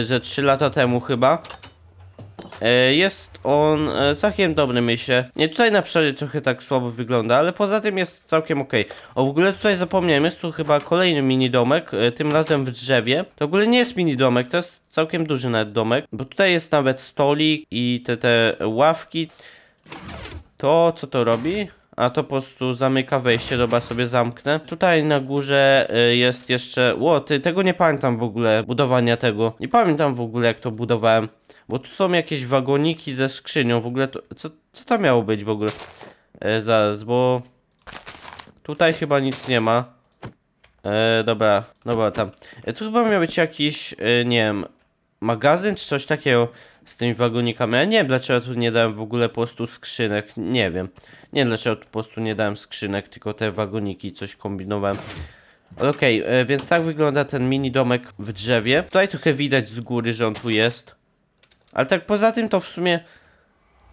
y, ze 3 lata temu chyba. E, jest on e, całkiem dobry, myślę. Nie, tutaj na przodzie trochę tak słabo wygląda, ale poza tym jest całkiem ok. O, w ogóle tutaj zapomniałem, jest tu chyba kolejny mini domek, e, tym razem w drzewie. To w ogóle nie jest mini domek, to jest całkiem duży nawet domek, bo tutaj jest nawet stolik i te, te ławki. To, co to robi? a to po prostu zamyka wejście, dobra sobie zamknę. Tutaj na górze y, jest jeszcze, ło ty, tego nie pamiętam w ogóle, budowania tego, nie pamiętam w ogóle jak to budowałem, bo tu są jakieś wagoniki ze skrzynią, w ogóle to, co, co tam miało być w ogóle, e, zaraz, bo tutaj chyba nic nie ma. E, dobra, dobra tam, e, tu chyba miał być jakiś, e, nie wiem, magazyn czy coś takiego, z tymi wagonikami. Ja nie wiem dlaczego tu nie dałem w ogóle po prostu skrzynek, nie wiem. Nie wiem dlaczego tu po prostu nie dałem skrzynek, tylko te wagoniki coś kombinowałem. Okej, okay, e, więc tak wygląda ten mini domek w drzewie. Tutaj trochę widać z góry, że on tu jest. Ale tak poza tym to w sumie...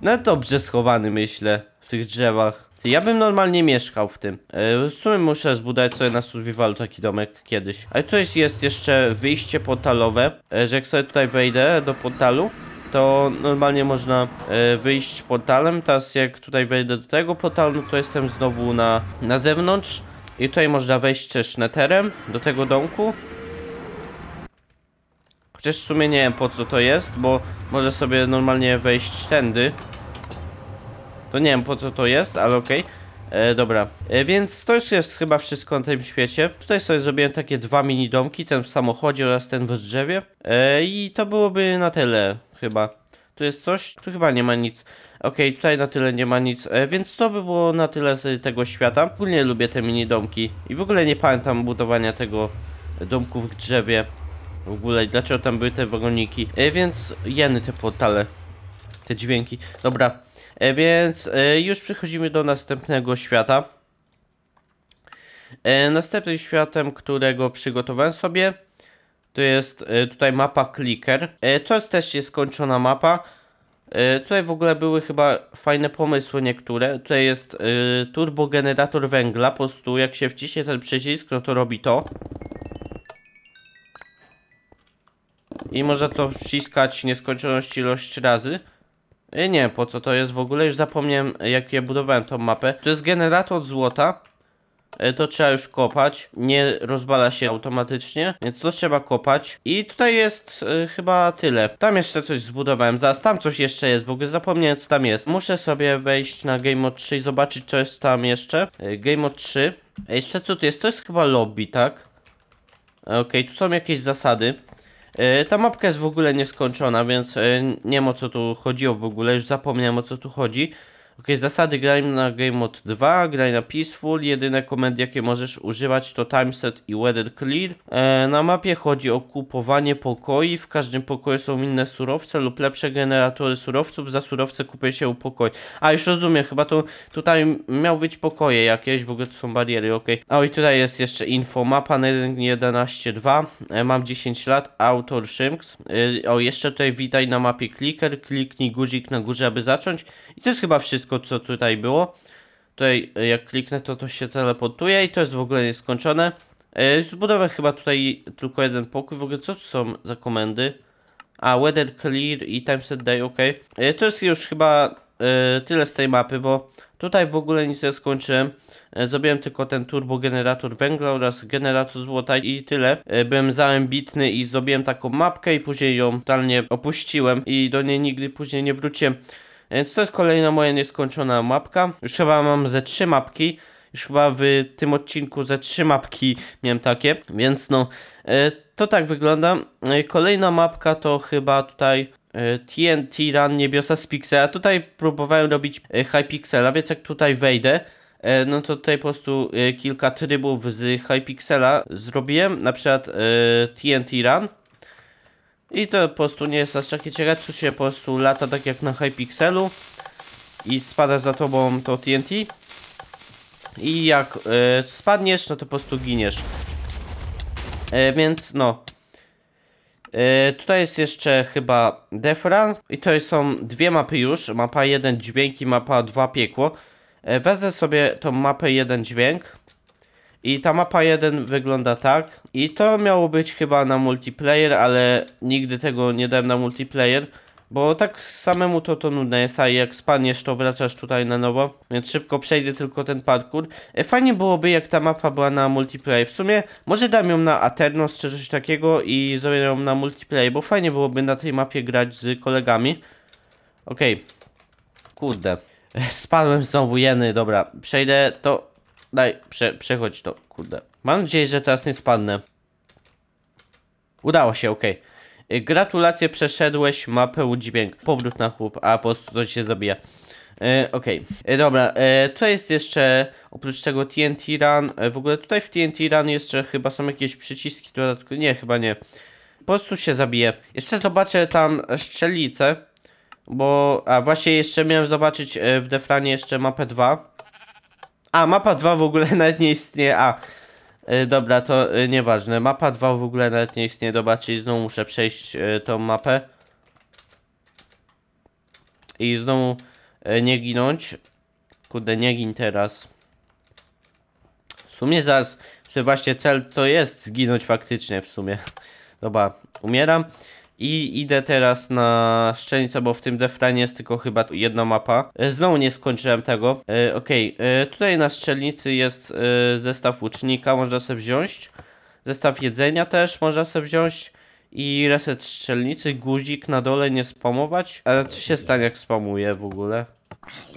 No dobrze schowany myślę w tych drzewach. Ja bym normalnie mieszkał w tym. E, w sumie muszę zbudować sobie na survivalu taki domek kiedyś. Ale tutaj jest jeszcze wyjście portalowe, e, że jak sobie tutaj wejdę do portalu, to normalnie można e, wyjść portalem. Teraz jak tutaj wejdę do tego portalu, to jestem znowu na, na zewnątrz. I tutaj można wejść też neterem do tego domku. Chociaż w sumie nie wiem po co to jest, bo może sobie normalnie wejść tędy. To nie wiem po co to jest, ale okej. Okay. E, dobra, e, więc to już jest chyba wszystko na tym świecie. Tutaj sobie zrobiłem takie dwa mini domki, ten w samochodzie oraz ten w drzewie. E, I to byłoby na tyle chyba. Tu jest coś? Tu chyba nie ma nic. Okej, okay, tutaj na tyle nie ma nic, e, więc to by było na tyle z tego świata. Ogólnie lubię te mini domki i w ogóle nie pamiętam budowania tego domku w drzewie. W ogóle dlaczego tam były te wagoniki. E, więc jeny te portale, te dźwięki. Dobra, e, więc e, już przechodzimy do następnego świata. E, następnym światem, którego przygotowałem sobie to jest y, tutaj mapa Clicker. Y, to jest też jest skończona mapa. Y, tutaj w ogóle były chyba fajne pomysły niektóre. Tutaj jest turbogenerator węgla. Po prostu jak się wciśnie ten przycisk, no to robi to. I może to wciskać nieskończoność ilość razy. I nie wiem po co to jest w ogóle, już zapomniałem jak ja budowałem tą mapę. To jest generator złota. E, to trzeba już kopać. Nie rozbala się automatycznie, więc to trzeba kopać. I tutaj jest y, chyba tyle. Tam jeszcze coś zbudowałem, zaraz tam coś jeszcze jest, bo zapomniałem co tam jest. Muszę sobie wejść na Game Mode 3 i zobaczyć co jest tam jeszcze. Y, Game Mode 3. A jeszcze co tu jest? To jest chyba lobby, tak? Okej, okay, tu są jakieś zasady. ta mapka jest w ogóle nieskończona, więc nie wiem o co tu chodziło w ogóle, już zapomniałem o co tu chodzi. Ok, zasady graj na Game Mode 2, graj na Peaceful, jedyne komendy jakie możesz używać to Timeset i Weather Clear. E, na mapie chodzi o kupowanie pokoi, w każdym pokoju są inne surowce lub lepsze generatory surowców, za surowce kupuje się pokoi. A już rozumiem, chyba to tutaj miał być pokoje jakieś, bo to są bariery, ok. A i tutaj jest jeszcze info, mapa 11.2, e, mam 10 lat, autor Szymks. E, o, jeszcze tutaj witaj na mapie Clicker, kliknij guzik na górze aby zacząć i to jest chyba wszystko wszystko, co tutaj było. Tutaj e, jak kliknę, to to się teleportuje i to jest w ogóle nieskończone. E, Zbudowę chyba tutaj tylko jeden pokój. W ogóle co to są za komendy? A, Weather Clear i Timeset Day, ok. E, to jest już chyba tyle z tej mapy, bo tutaj w ogóle nic nie skończyłem. Zrobiłem tylko ten turbo generator węgla oraz generator złota i tyle. Byłem ambitny i zrobiłem taką mapkę i później ją totalnie opuściłem i do niej nigdy później nie wróciłem. Więc to jest kolejna moja nieskończona mapka. Już chyba mam ze trzy mapki. Już chyba w tym odcinku ze trzy mapki miałem takie, więc no e, to tak wygląda. E, kolejna mapka to chyba tutaj TNT e, Run Niebiosa z Pixela. Tutaj próbowałem robić Hypixela, więc jak tutaj wejdę, no to tutaj po prostu kilka trybów z Hypixela zrobiłem, na przykład TNT Run. I to po prostu nie jest aż takie ciekawe, się po prostu lata tak jak na Hypixelu i spada za tobą to TNT i jak y, spadniesz, no to po prostu giniesz. Y, więc no. Y, tutaj jest jeszcze chyba Defran i to są dwie mapy już. Mapa 1 dźwięk i mapa 2 piekło. wezmę sobie tą mapę 1 dźwięk. I ta mapa 1 wygląda tak. I to miało być chyba na multiplayer, ale nigdy tego nie dałem na multiplayer. Bo tak samemu to to nudne jest, a jak spaniesz to wracasz tutaj na nowo, więc szybko przejdę tylko ten parkour. E, fajnie byłoby jak ta mapa była na multiplayer, w sumie może dam ją na Aternos czy coś takiego i zrobię ją na multiplayer, bo fajnie byłoby na tej mapie grać z kolegami. Okej, okay. kurde, e, spadłem znowu jeny, dobra, przejdę to Daj, prze, przechodź to, kurde. Mam nadzieję, że teraz nie spadnę. Udało się, ok. Gratulacje, przeszedłeś mapę dźwięk. Powrót na chłop, a po prostu to się zabija. E, y, ok, dobra, e, y, to jest jeszcze oprócz tego TNT Run. E, w ogóle tutaj w TNT Run jeszcze chyba są jakieś przyciski dodatkowe. Nie, chyba nie. Po prostu się zabije. Jeszcze zobaczę tam szczelice bo. A właśnie jeszcze miałem zobaczyć w Defranie jeszcze mapę 2. A, mapa 2 y, y, w ogóle nawet nie istnieje. A, dobra, to yy, nieważne. Mapa 2 w ogóle nawet nie istnieje. Dobra, czyli znowu muszę przejść yy, tą mapę. I znowu y, nie ginąć. Kurde, nie gin teraz. W sumie zaraz, że właśnie cel to jest zginąć faktycznie w sumie. Dobra, umieram. I idę teraz na szczelnicę, bo w tym defranie jest tylko chyba jedna mapa. E, znowu nie skończyłem tego. E, Okej, okay. E, tutaj na strzelnicy jest e, zestaw łucznika, można sobie wziąć. Zestaw jedzenia też można sobie wziąć. I reset strzelnicy, guzik na dole nie spamować. Ale co się stanie jak spamuje w ogóle?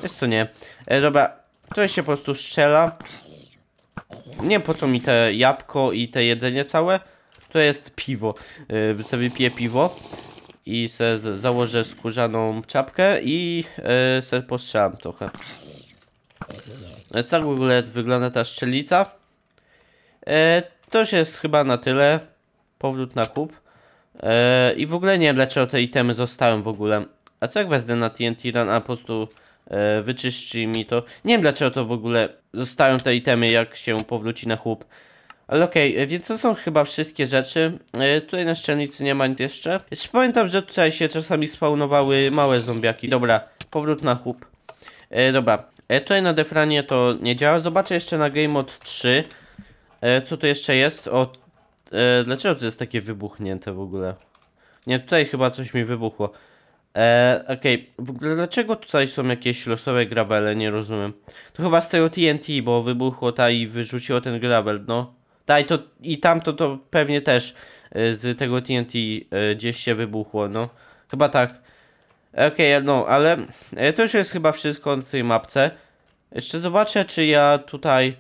Jest to nie. E, dobra, to się po prostu strzela. Nie po co mi te jabłko i te jedzenie całe to jest piwo. Yy, sobie piwo i se założę skórzaną czapkę i yy, se postrzelam trochę. Tak w ogóle wygląda ta szczelica. Y, to już jest chyba na tyle. Powrót na kup. Y, I w ogóle nie wiem dlaczego te itemy zostały w ogóle. A co jak wezmę na TNT Run, a po prostu yy, wyczyści mi to. Nie wiem dlaczego to w ogóle zostają te itemy jak się powróci na chłop. Ale okej, okay, e, więc to są chyba wszystkie rzeczy. E, tutaj na szczelnicy nie ma nic jeszcze. Jeszcze pamiętam, że tutaj się czasami spawnowały małe zombiaki. Dobra, powrót na hub. E, dobra, e, tutaj na defranie to nie działa. Zobaczę jeszcze na Game Mode 3. E, co tu jeszcze jest? O, e, dlaczego to jest takie wybuchnięte w ogóle? Nie, tutaj chyba coś mi wybuchło. E, Okej, okay. w ogóle dlaczego tutaj są jakieś losowe grabele? Nie rozumiem. To chyba z tego TNT, bo wybuchło ta i wyrzuciło ten grabel, no. Tak i, to, I tamto to pewnie też y, z tego TNT y, gdzieś się wybuchło, no. Chyba tak. Okej, okay, no, ale y, to już jest chyba wszystko na tej mapce. Jeszcze zobaczę, czy ja tutaj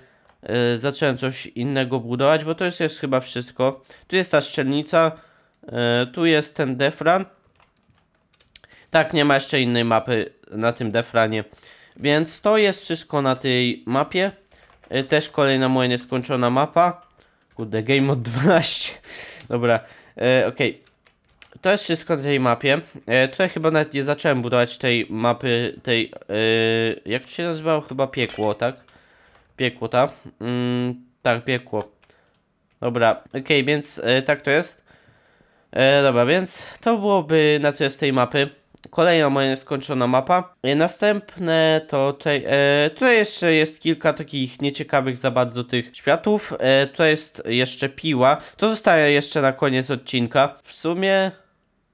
y, zacząłem coś innego budować, bo to już jest chyba wszystko. Tu jest ta szczelnica, y, tu jest ten defran. Tak, nie ma jeszcze innej mapy na tym defranie. Więc to jest wszystko na tej mapie. Y, też kolejna moja nieskończona mapa. Kurde, game mod 12. Dobra, e, okej. Okay. To jest wszystko na tej mapie. E, tutaj chyba nawet nie zacząłem budować tej mapy, tej... E, jak to się nazywało? Chyba piekło, tak? Piekło, ta? Mm, tak, piekło. Dobra, okej, okay, więc e, tak to jest. E, dobra, więc to byłoby na tyle z tej mapy. Kolejna moja nieskończona mapa. E, następne to tutaj, e, tutaj jeszcze jest kilka takich nieciekawych za bardzo tych światów. E, tutaj jest jeszcze piła. To zostaje jeszcze na koniec odcinka. W sumie...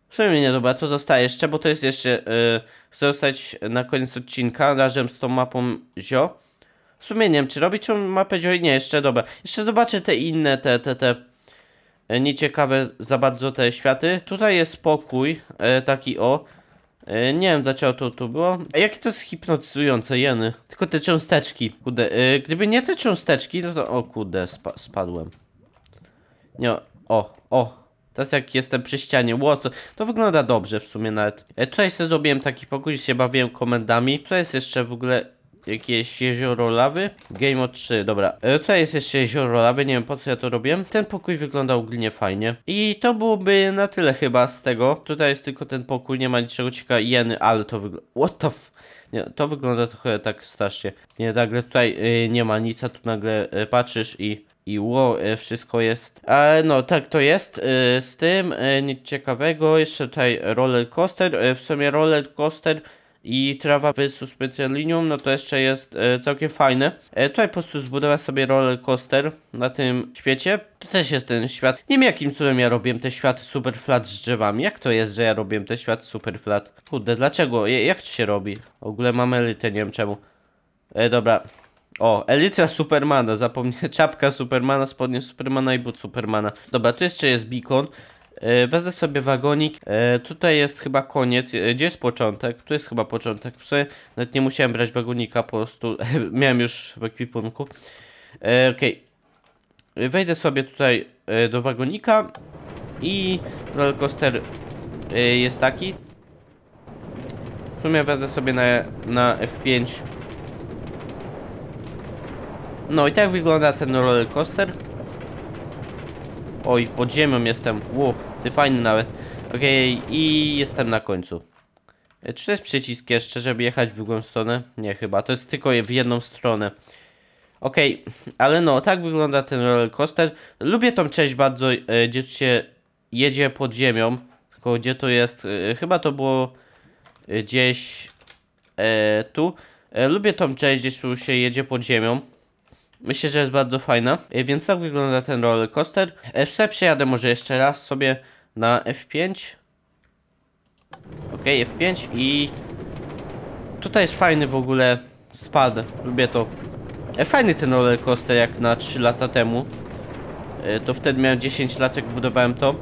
W sumie nie, dobra, to zostaje jeszcze, bo to jest jeszcze... Yy, e, chcę zostać na koniec odcinka razem z tą mapą zio. W sumie nie wiem, czy robić tą mapę zio? Nie, jeszcze, dobra. Jeszcze zobaczę te inne, te, te, te... E, nieciekawe za bardzo te światy. Tutaj jest pokój, taki o. E, nie wiem dlaczego to tu było. A jakie to jest hipnotyzujące, jeny? Tylko te cząsteczki, kude. Yy, e, gdyby nie te cząsteczki, no to... O kude, spa spadłem. Nie, o, o. Teraz jak jestem przy ścianie, ło, to, to wygląda dobrze w sumie nawet. E, tutaj sobie zrobiłem taki pokój, się bawiłem komendami. To jest jeszcze w ogóle jakieś jezioro lawy. Game od 3, dobra. E, tutaj jest jeszcze jezioro lawy, nie wiem po co ja to robiłem. Ten pokój wygląda ogólnie fajnie. I to byłoby na tyle chyba z tego. Tutaj jest tylko ten pokój, nie ma niczego ciekawego Jeny, ale to wygląda... What the f... Nie, to wygląda trochę tak strasznie. Nie, nagle tutaj y, nie ma nic, a tu nagle y, patrzysz i i wow, y, wszystko jest. ale no, tak to jest. Y, z tym y, nic ciekawego. Jeszcze tutaj roller coaster. W sumie roller coaster i trawa versus Petrolinium, no to jeszcze jest e, całkiem fajne. E, tutaj po prostu zbudowałem sobie roller coaster na tym świecie. To też jest ten świat. Nie wiem jakim cudem ja robię te światy super flat z drzewami. Jak to jest, że ja robię te światy super flat? Kurde, dlaczego? jak to się robi? W ogóle mam elitę, nie wiem czemu. E, dobra. O, elitra Supermana, zapomnę. Czapka Supermana, spodnie Supermana i but Supermana. Dobra, tu jeszcze jest beacon. E, wezmę sobie wagonik. E, tutaj jest chyba koniec. E, gdzie jest początek? Tu jest chyba początek. Sobie nawet nie musiałem brać wagonika, po prostu miałem już w ekwipunku. Okej. Okay. Wejdę sobie tutaj do wagonika i rollercoaster jest taki. W sumie wezmę sobie na, na F5. No i tak wygląda ten rollercoaster. coaster. Oj, pod ziemią jestem. Ło, ty fajny nawet. Okej, okay, i jestem na końcu. E, czy to jest przycisk jeszcze, żeby jechać w drugą stronę? Nie, chyba. To jest tylko w jedną stronę. Okej, okay, ale no, tak wygląda ten roller coaster. Lubię tą część bardzo, e, gdzie się jedzie pod ziemią. Tylko gdzie to jest? E, chyba to było gdzieś e, tu. lubię tą część, gdzie się jedzie pod ziemią. Myślę, że jest bardzo fajna. E, więc tak wygląda ten roller coaster. F e, przejadę może jeszcze raz sobie na F5. Ok, F5 i tutaj jest fajny w ogóle spad. Lubię to. E, fajny ten roller coaster jak na 3 lata temu. To wtedy miałem 10 lat jak budowałem to.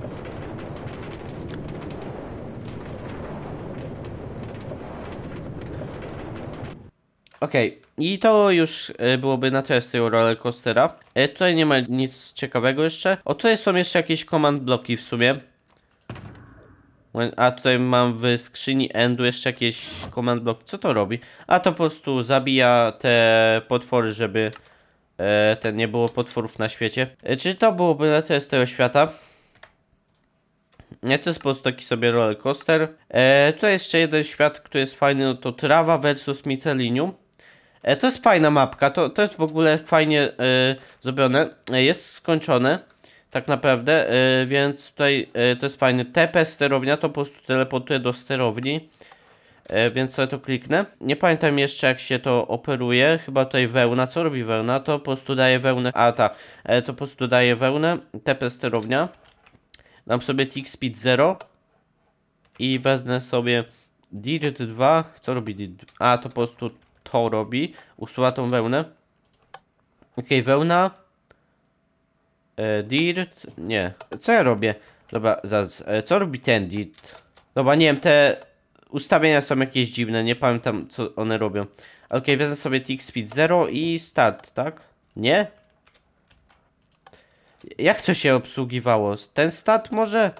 Okej, okay. i to już e, byłoby na tyle z tego rollercoastera. E, tutaj nie ma nic ciekawego jeszcze. O, tutaj są jeszcze jakieś command bloki w sumie. A tutaj mam w skrzyni endu jeszcze jakieś command block. Co to robi? A to po prostu zabija te potwory, żeby e, ten nie było potworów na świecie. E, czy to byłoby na tyle z tego świata? Nie, to jest po prostu taki sobie roller coaster. E, tutaj jeszcze jeden świat, który jest fajny, no to trawa versus micelinium. E, to jest fajna mapka, to, to jest w ogóle fajnie e, zrobione, e, jest skończone tak naprawdę, więc tutaj to jest fajne TP sterownia, to po prostu teleportuje do sterowni, więc sobie to kliknę. Nie pamiętam jeszcze jak się to operuje, chyba tutaj wełna, co robi wełna? To po prostu daje wełnę, a ta, to po prostu daje wełnę, TP sterownia. Dam sobie tick speed 0 i wezmę sobie Digit 2, co robi Digit A to po prostu to robi. Usuwa tą wełnę. Okej, okay, wełna. E, dirt. Nie. Co ja robię? Dobra, zaraz. E, co robi ten dirt? Dobra, nie wiem, te ustawienia są jakieś dziwne. Nie pamiętam, co one robią. Okej, okay, wezmę sobie tick speed 0 i start, tak? Nie? Jak to się obsługiwało? Ten stat może?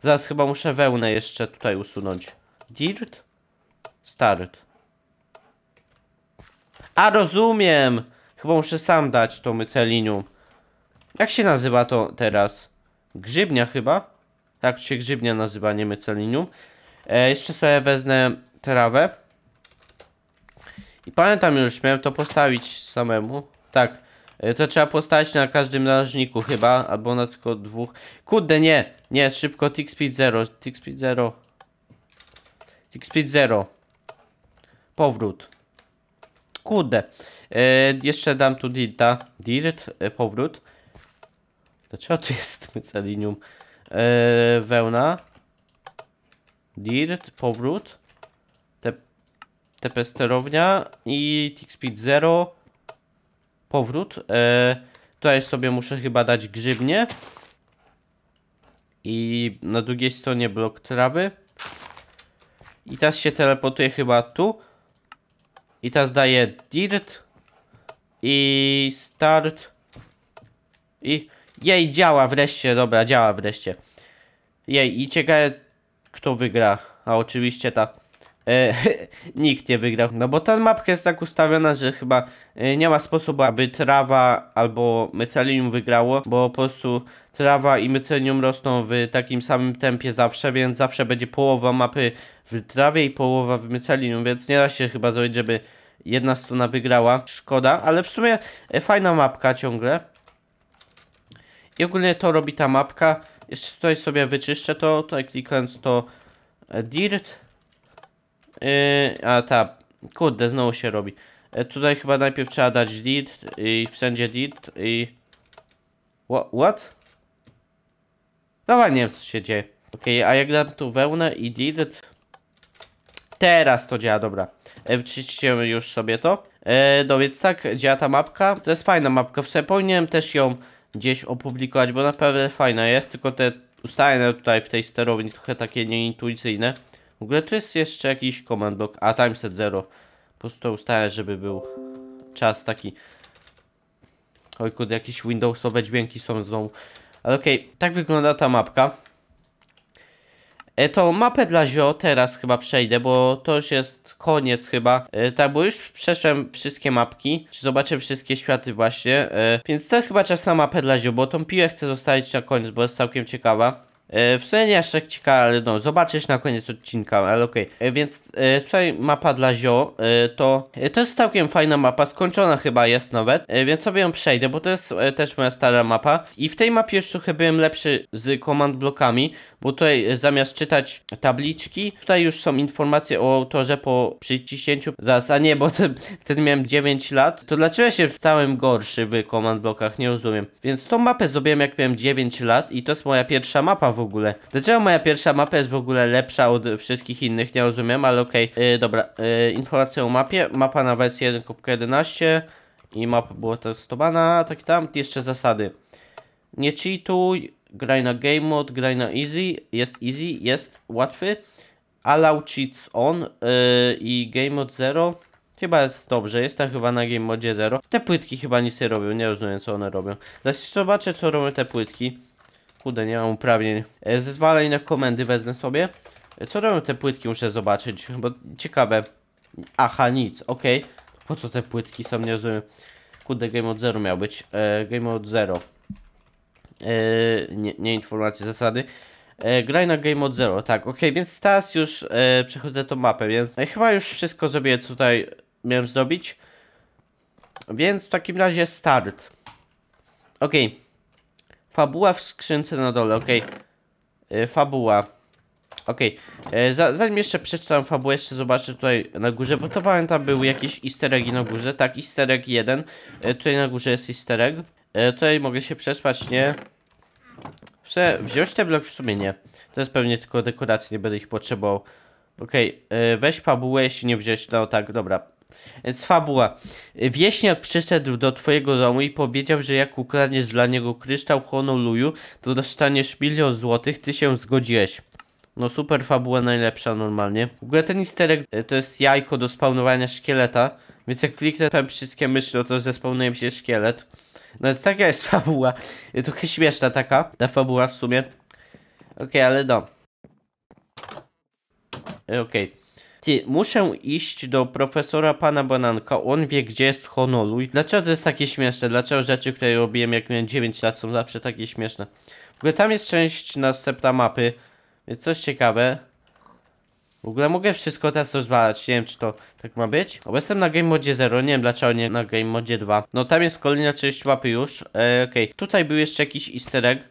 Zaraz chyba muszę wełnę jeszcze tutaj usunąć. Dirt? Start. A, rozumiem. Chyba muszę sam dać to mycelinium. Jak się nazywa to teraz? Grzybnia chyba? Tak się grzybnia nazywa, nie mycelinium. E, jeszcze sobie wezmę trawę. I pamiętam już, miałem to postawić samemu. Tak, e, to trzeba postawić na każdym narożniku chyba, albo na tylko dwóch. Kudę nie, nie, szybko, tick speed 0, tick speed 0. Tick speed 0. Powrót. Kurde. E, jeszcze dam tu dirta. Dirt, e, powrót. Dlaczego tu jest mycelinium? E, wełna. Dirt, powrót. Te, TP sterownia i tick speed 0. Powrót. E, tutaj sobie muszę chyba dać grzybnie. I na drugiej stronie blok trawy. I teraz się teleportuję chyba tu. I teraz daję dirt. I start. I jej działa wreszcie, dobra, działa wreszcie. Jej, i ciekawe kto wygra. A oczywiście ta E, nikt nie wygrał. No bo ta mapka jest tak ustawiona, że chyba e, nie ma sposobu, aby trawa albo mycelium wygrało, bo po prostu trawa i mycelium rosną w takim samym tempie zawsze, więc zawsze będzie połowa mapy w trawie i połowa w mycelium, więc nie da się chyba zrobić, żeby jedna strona wygrała. Szkoda, ale w sumie e, fajna mapka ciągle. I ogólnie to robi ta mapka. Jeszcze tutaj sobie wyczyszczę to, tutaj klikając to dirt. Yy, a ta, kurde, znowu się robi. E, tutaj chyba najpierw trzeba dać lead i wszędzie lead i... what? Dobra, nie wiem co się dzieje. Okej, okay, a jak dam tu wełnę i lead... Teraz to działa, dobra. E, już sobie to. E, no więc tak, działa ta mapka. To jest fajna mapka, w powinienem też ją gdzieś opublikować, bo naprawdę fajna jest, tylko te ustalenia tutaj w tej sterowni trochę takie nieintuicyjne. W ogóle to jest jeszcze jakiś command block. A, timeset 0. Po prostu to ustawiam, żeby był czas taki... Oj kurde, jakieś Windowsowe dźwięki są znowu. Ale okej, okay. tak wygląda ta mapka. E, to mapę dla zio teraz chyba przejdę, bo to już jest koniec chyba. E, tak, bo już przeszłem wszystkie mapki, czy zobaczę wszystkie światy właśnie. E, więc teraz chyba czas na mapę dla zio, bo tą piłę chcę zostawić na koniec, bo jest całkiem ciekawa. E, w sumie nie aż tak ciekawe, ale no, zobaczysz na koniec odcinka, ale okej. Okay. E, więc e, tutaj mapa dla Zio, e, to e, to jest całkiem fajna mapa, skończona chyba jest nawet, e, więc sobie ją przejdę, bo to jest e, też moja stara mapa. I w tej mapie już trochę byłem lepszy z komand blokami, bo tutaj e, zamiast czytać tabliczki, tutaj już są informacje o autorze po przyciśnięciu. Zaraz, a nie, bo te, wtedy miałem 9 lat, to dlaczego ja się stałem gorszy w komand blokach, nie rozumiem. Więc tą mapę zrobiłem jak miałem 9 lat i to jest moja pierwsza mapa w ogóle. Dlaczego moja pierwsza mapa jest w ogóle lepsza od wszystkich innych, nie rozumiem, ale okej. Okay. Yy, dobra, yy, informacja o mapie. Mapa na wersji 1.11 i mapa była testowana, tak tam. Jeszcze zasady. Nie cheatuj, graj na game mode, graj na easy, jest easy, jest łatwy. Allow cheats on yy, i game mode 0. Chyba jest dobrze, jest chyba na Game Modzie 0. Te płytki chyba nic nie robią, nie rozumiem co one robią. Zaś zobaczę co robią te płytki. Kurde, nie mam uprawnień. E, Zezwalaj na komendy wezmę sobie. E, co robią te płytki? Muszę zobaczyć, bo ciekawe. Aha, nic, ok. Po co te płytki? Sam nie rozumiem. Kurde, game od zero miał być. E, game od zero. E, nie, nie informacje, zasady. E, graj na game od zero, tak. Ok, więc teraz już e, przechodzę tą mapę, więc e, chyba już wszystko zrobię tutaj miałem zrobić. Więc w takim razie start. Okej. Okay. Fabuła w skrzynce na no dole, okej. Okay. E, fabuła. Okej, okay. E, zanim jeszcze przeczytam fabułę, jeszcze zobaczę tutaj na górze, bo to pamiętam były jakieś easter eggi na górze, tak, easter egg e, tutaj na górze jest easter egg, e, tutaj mogę się przespać, nie, Prze wziąć te bloki w sumie nie, to jest pewnie tylko dekoracja, nie będę ich potrzebował, okej, okay. E, weź fabułę, jeśli nie wziąć, no tak, dobra, więc fabuła. Wieśniak przyszedł do twojego domu i powiedział, że jak ukradniesz dla niego kryształ Honolulu, to dostaniesz milion złotych, ty się zgodziłeś. No super fabuła, najlepsza normalnie. W ogóle ten easter e, to jest jajko do spawnowania szkieleta, więc jak kliknę tam wszystkie myśli, no to zespawnuje się szkielet. No więc taka jest fabuła. E, trochę śmieszna taka, ta fabuła w sumie. Okej, okay, ale no. E, okej. Okay ty, muszę iść do profesora pana Bananka, on wie gdzie jest Honolulu. Dlaczego to jest takie śmieszne? Dlaczego rzeczy, które robiłem jak miałem 9 lat są zawsze takie śmieszne? W ogóle tam jest część następna mapy, więc coś ciekawe. W ogóle mogę wszystko teraz rozwalać, nie wiem czy to tak ma być. Obecnie na Game Modzie 0, nie wiem dlaczego nie na Game Modzie 2. No tam jest kolejna część mapy już, e, okej. Okay. Tutaj był jeszcze jakiś easter egg.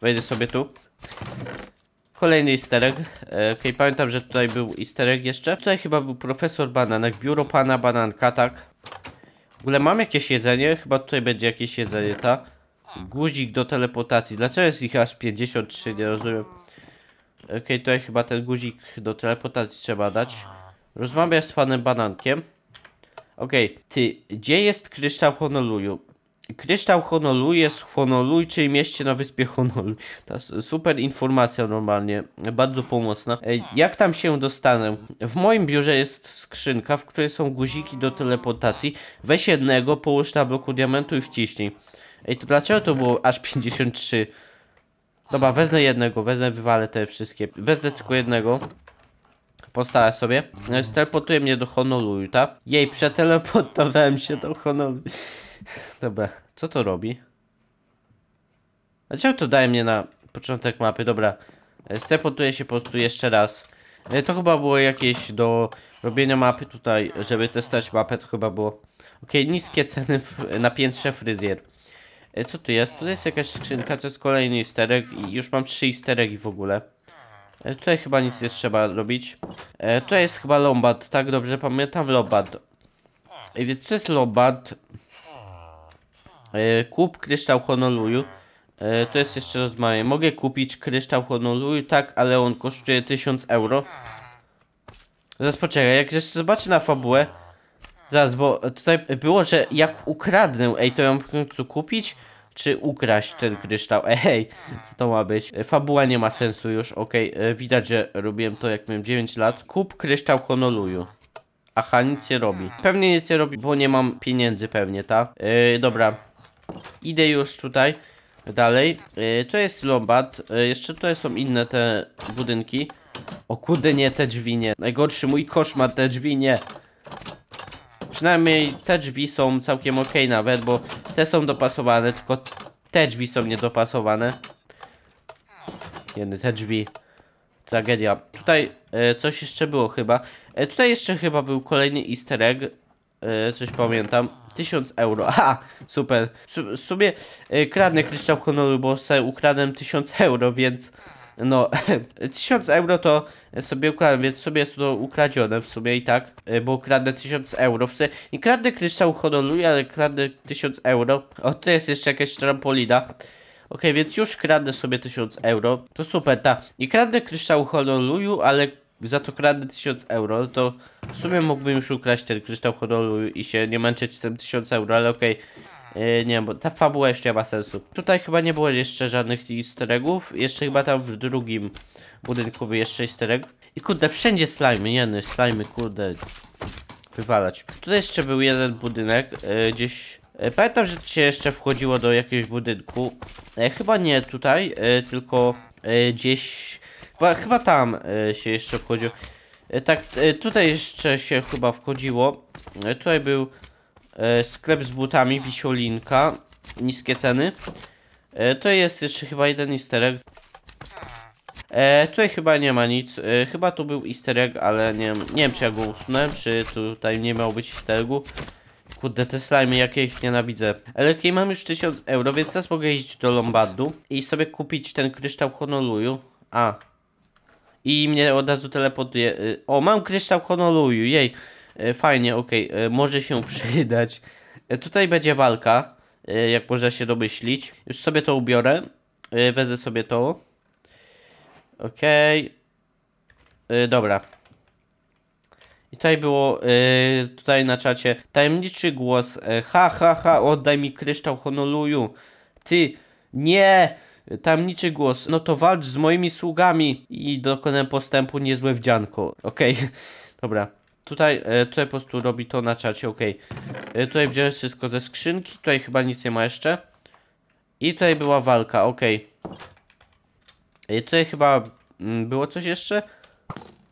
Wejdę sobie tu. Kolejny easter egg. E, okay, pamiętam, że tutaj był easter egg jeszcze. Tutaj chyba był profesor bananek, biuro pana bananka, tak. W ogóle mam jakieś jedzenie? Chyba tutaj będzie jakieś jedzenie, ta. Guzik do teleportacji. Dlaczego jest ich aż 53? Nie rozumiem. Okej, okay, tutaj chyba ten guzik do teleportacji trzeba dać. Rozmawiasz z panem banankiem. Okej, okay. ty, gdzie jest kryształ Honolulu? Kryształ Honolulu jest w Honolulu, czyli mieście na wyspie Honolulu. Ta super informacja normalnie, bardzo pomocna. E, jak tam się dostanę? W moim biurze jest skrzynka, w której są guziki do teleportacji. Weź jednego, połóż na bloku diamentu i wciśnij. Ej, to dlaczego to było aż 53? Dobra, wezmę jednego, wezmę, wywalę te wszystkie. Wezmę tylko jednego. Postaram sobie. Steleportuje e, mnie do Honolulu, tak? Jej, przeteleportowałem się do Honolulu. Dobra, co to robi? Dlaczego to daje mnie na początek mapy? Dobra, e, stepotuję się po prostu jeszcze raz. E, to chyba było jakieś do robienia mapy tutaj, żeby testować mapę, to chyba było. ok niskie ceny na piętrze fryzjer. E, co tu jest? Tutaj jest jakaś skrzynka, to jest kolejny isterek i już mam trzy isteregi w ogóle. Tutaj chyba nic nie trzeba robić. Tutaj jest chyba Lombard, tak dobrze pamiętam, Lombard. Więc to jest Lombard. E, kup kryształ Honolulu. E, to jest jeszcze rozmawianie. Mogę kupić kryształ Honolulu, tak, ale on kosztuje 1000 euro. Zaraz poczekaj, jak jeszcze zobaczę na fabułę. Zaraz, bo tutaj było, że jak ukradnę, ej, to ją w końcu kupić, czy ukraść ten kryształ? E, ej, co to ma być? Fabuła nie ma sensu już, okej, okay. widać, że robiłem to jak miałem 9 lat. Kup kryształ Honolulu. Aha, nic nie robi. Pewnie nic nie robi, bo nie mam pieniędzy pewnie, ta? Yy, dobra, Idę już tutaj dalej. Y, to jest Lombard. Y, jeszcze tutaj są inne te budynki. O kurde, nie, te drzwi nie. Najgorszy mój koszmar, te drzwi nie. Przynajmniej te drzwi są całkiem ok nawet, bo te są dopasowane, tylko te drzwi są niedopasowane. Jedny, te drzwi. Tragedia. Tutaj e, coś jeszcze było chyba. E, tutaj jeszcze chyba był kolejny easter egg. Yy, coś pamiętam. 1000 euro. Aha, super. W sumie yy, kradnę kryształ honoru, bo sobie ukradłem 1000 euro, więc no 1000 euro to sobie ukradłem, więc sobie jest to ukradzione w sumie i tak, e, bo kradnę 1000 euro. W sumie nie kradnę kryształ honoru, ale kradnę 1000 euro. O, tu jest jeszcze jakaś trampolina. Ok, więc już kradnę sobie 1000 euro. To super, ta. Nie kradnę kryształ Honolulu, ale za to kradę 1000 euro, to w sumie mógłbym już ukraść ten kryształ honoru i się nie męczyć z tym 1000 euro, ale okej. Okay. Yy, nie, bo ta fabuła jeszcze nie ma sensu. Tutaj chyba nie było jeszcze żadnych easter eggów. Jeszcze chyba tam w drugim budynku był jeszcze easter egg. I kurde, wszędzie slimy, nie no, slimy, kurde. Wywalać. Tutaj jeszcze był jeden budynek, yy, gdzieś... Y, pamiętam, że się jeszcze wchodziło do jakiegoś budynku. E, chyba nie tutaj, y, tylko y, gdzieś bo chyba tam e, się jeszcze wchodził. E, tak, e, tutaj jeszcze się chyba wchodziło. Tutaj był sklep z butami, wisiolinka, niskie ceny. To jest jeszcze chyba jeden easter egg. E, tutaj chyba nie ma nic. E, chyba tu był easter egg, ale nie, nie wiem czy ja go usunę, czy tutaj nie miał być easter eggu. Kurde, te slimy, jak ja ich nienawidzę. Ale ok, mam już 1000 euro, więc teraz mogę iść do Lombardu i sobie kupić ten kryształ Honolulu. A, i mnie od razu teleportuje. Y, o, mam kryształ Honolulu, jej. Y, fajnie, okej, okay. może się przydać. Y, tutaj będzie walka, jak można się domyślić. Już sobie to ubiorę. Wezmę sobie to. Okej. Okay. Dobra. I tutaj było, tutaj na czacie, tajemniczy głos. Ha, ha, ha, oddaj mi kryształ Honolulu. Ty, nie! Tajemniczy głos. No to walcz z moimi sługami i dokonę postępu niezłe wdzianko. Okej, okay. dobra. Tutaj, e, tutaj po prostu robi to na czacie, okej. Okay. E, tutaj wziąłem wszystko ze skrzynki, tutaj chyba nic nie ma jeszcze. I tutaj była walka, okej. Okay. E, tutaj chyba mm, było coś jeszcze?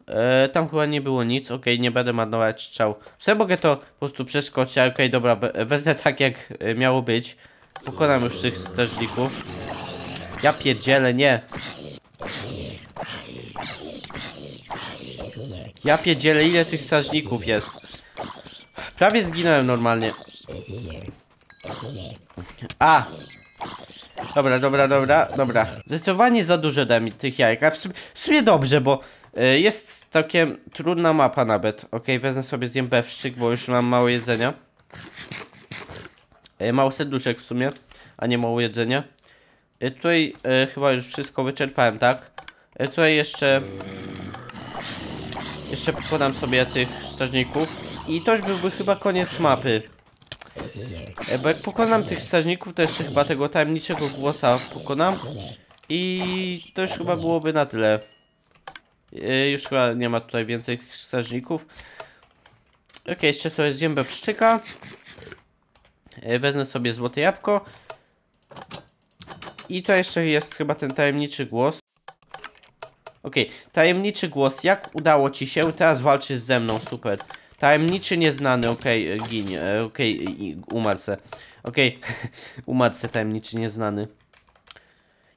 E, tam chyba nie było nic, okej, okay, nie będę marnować czał. Sobie mogę to po prostu przeskoczyć, okej, okay, dobra, wezmę tak jak miało być. Pokonam już tych strażników. Ja pierdzielę, nie. Ja pierdzielę, ile tych strażników jest. Prawie zginąłem normalnie. A! Dobra, dobra, dobra, dobra. Zdecydowanie za dużo dałem tych jajek, a w sumie, w sumie dobrze, bo y, jest całkiem trudna mapa nawet. Ok, wezmę sobie zjem bewszczyk, bo już mam mało jedzenia. Y, mało serduszek w sumie, a nie mało jedzenia. Y, tutaj e, chyba już wszystko wyczerpałem, tak? Y, tutaj jeszcze... Jeszcze podam sobie tych strażników. I to już byłby chyba koniec mapy. E, bo jak pokonam tych strażników, to jeszcze chyba tego tajemniczego głosa pokonam. I to już chyba byłoby na tyle. E, już chyba nie ma tutaj więcej tych strażników. Ok, jeszcze sobie zjem bewszczyka. E, wezmę sobie złote jabłko. I to jeszcze jest chyba ten tajemniczy głos. Okej, okay. tajemniczy głos. Jak udało ci się? Teraz walczysz ze mną, super. Tajemniczy nieznany, okej, okay, e, ginie. Okej, okay, umarł se. Okej, okay. umarł se tajemniczy nieznany.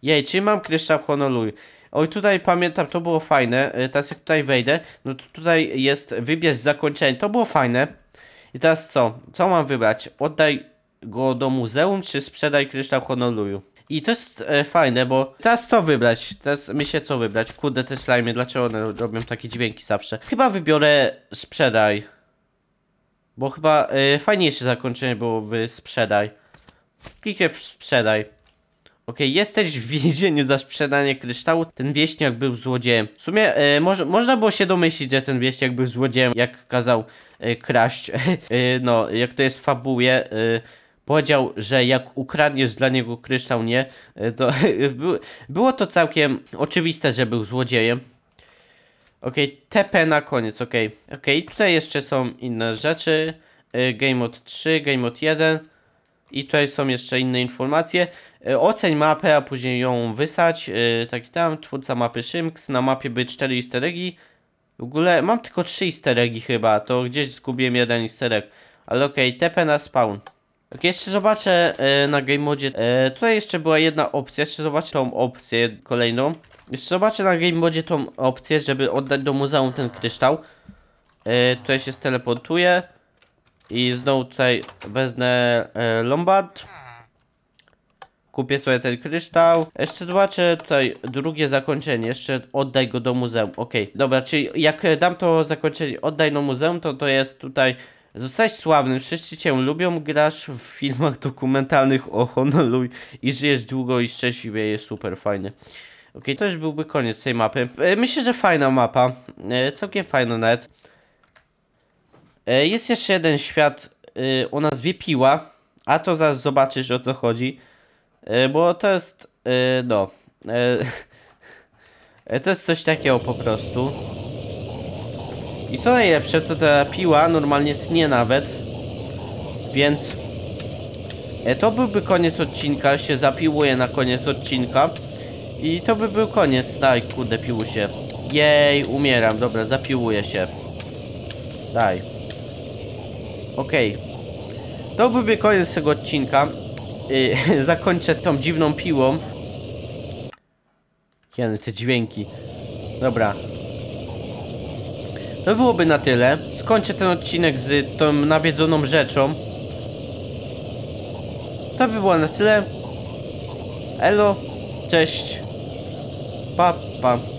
Jej, czy mam kryształ Honolulu. Oj, tutaj pamiętam, to było fajne. E, teraz jak tutaj wejdę, no to tutaj jest wybierz zakończenie. To było fajne. I teraz co? Co mam wybrać? Oddaj go do muzeum, czy sprzedaj kryształ Honolulu? I to jest e, fajne, bo teraz co wybrać? Teraz myślę co wybrać. Kurde, te slime, dlaczego one robią takie dźwięki zawsze? Chyba wybiorę sprzedaj. Bo chyba e, fajniejsze zakończenie było sprzedaj. Kliknę w sprzedaj. OK, jesteś w więzieniu za sprzedanie kryształu. Ten wieśniak był złodziejem. W sumie e, moż, można było się domyślić, że ten wieśniak był złodziejem, jak kazał e, kraść. E, no, jak to jest w fabułie, e, powiedział, że jak ukradniesz dla niego kryształ, nie, e, to było to całkiem oczywiste, że był złodziejem. Okej, okay, TP na koniec, okej. Okay. Okej, okay, tutaj jeszcze są inne rzeczy. E, Game Mode 3, Game Mode 1. I tutaj są jeszcze inne informacje. E, oceń mapę, a później ją wysać. Taki tam, twórca mapy Szymks. Na mapie były 4 easter eggi. W ogóle mam tylko 3 easter eggi chyba, to gdzieś zgubiłem jeden easter egg. Ale okej, okay, TP na spawn. OK, tak, jeszcze zobaczę e, na game modzie. E, tutaj jeszcze była jedna opcja, jeszcze zobaczę tą opcję kolejną. Jeszcze zobaczę na game modzie tą opcję, żeby oddać do muzeum ten kryształ. E, tutaj się steleportuję. I znowu tutaj wezmę e, Lombard. Kupię sobie ten kryształ. Jeszcze zobaczę tutaj drugie zakończenie. Jeszcze oddaj go do muzeum. Ok, dobra, czyli jak dam to zakończenie oddaj do muzeum, to to jest tutaj zostać sławnym, wszyscy cię lubią, grasz w filmach dokumentalnych o Honolulu i żyjesz długo i szczęśliwie, jest super fajny. Ok, to już byłby koniec tej mapy. E, myślę, że fajna mapa, e, całkiem fajna nawet. E, jest jeszcze jeden świat o nazwie Piła, a to zaraz zobaczysz o co chodzi, bo to jest, no, to jest coś takiego po prostu. I co najlepsze, to ta piła normalnie tnie nawet. Więc e, to byłby koniec odcinka, się zapiłuje na koniec odcinka. I to by był koniec, daj kurde piłu się. Jej, umieram, dobra, zapiłuję się. Daj. Okej. Okay. To byłby koniec tego odcinka. Y, zakończę tą dziwną piłą. Jany, te dźwięki. Dobra, to byłoby na tyle. Skończę ten odcinek z tą nawiedzoną rzeczą. To by było na tyle. Elo, cześć, pa, pa.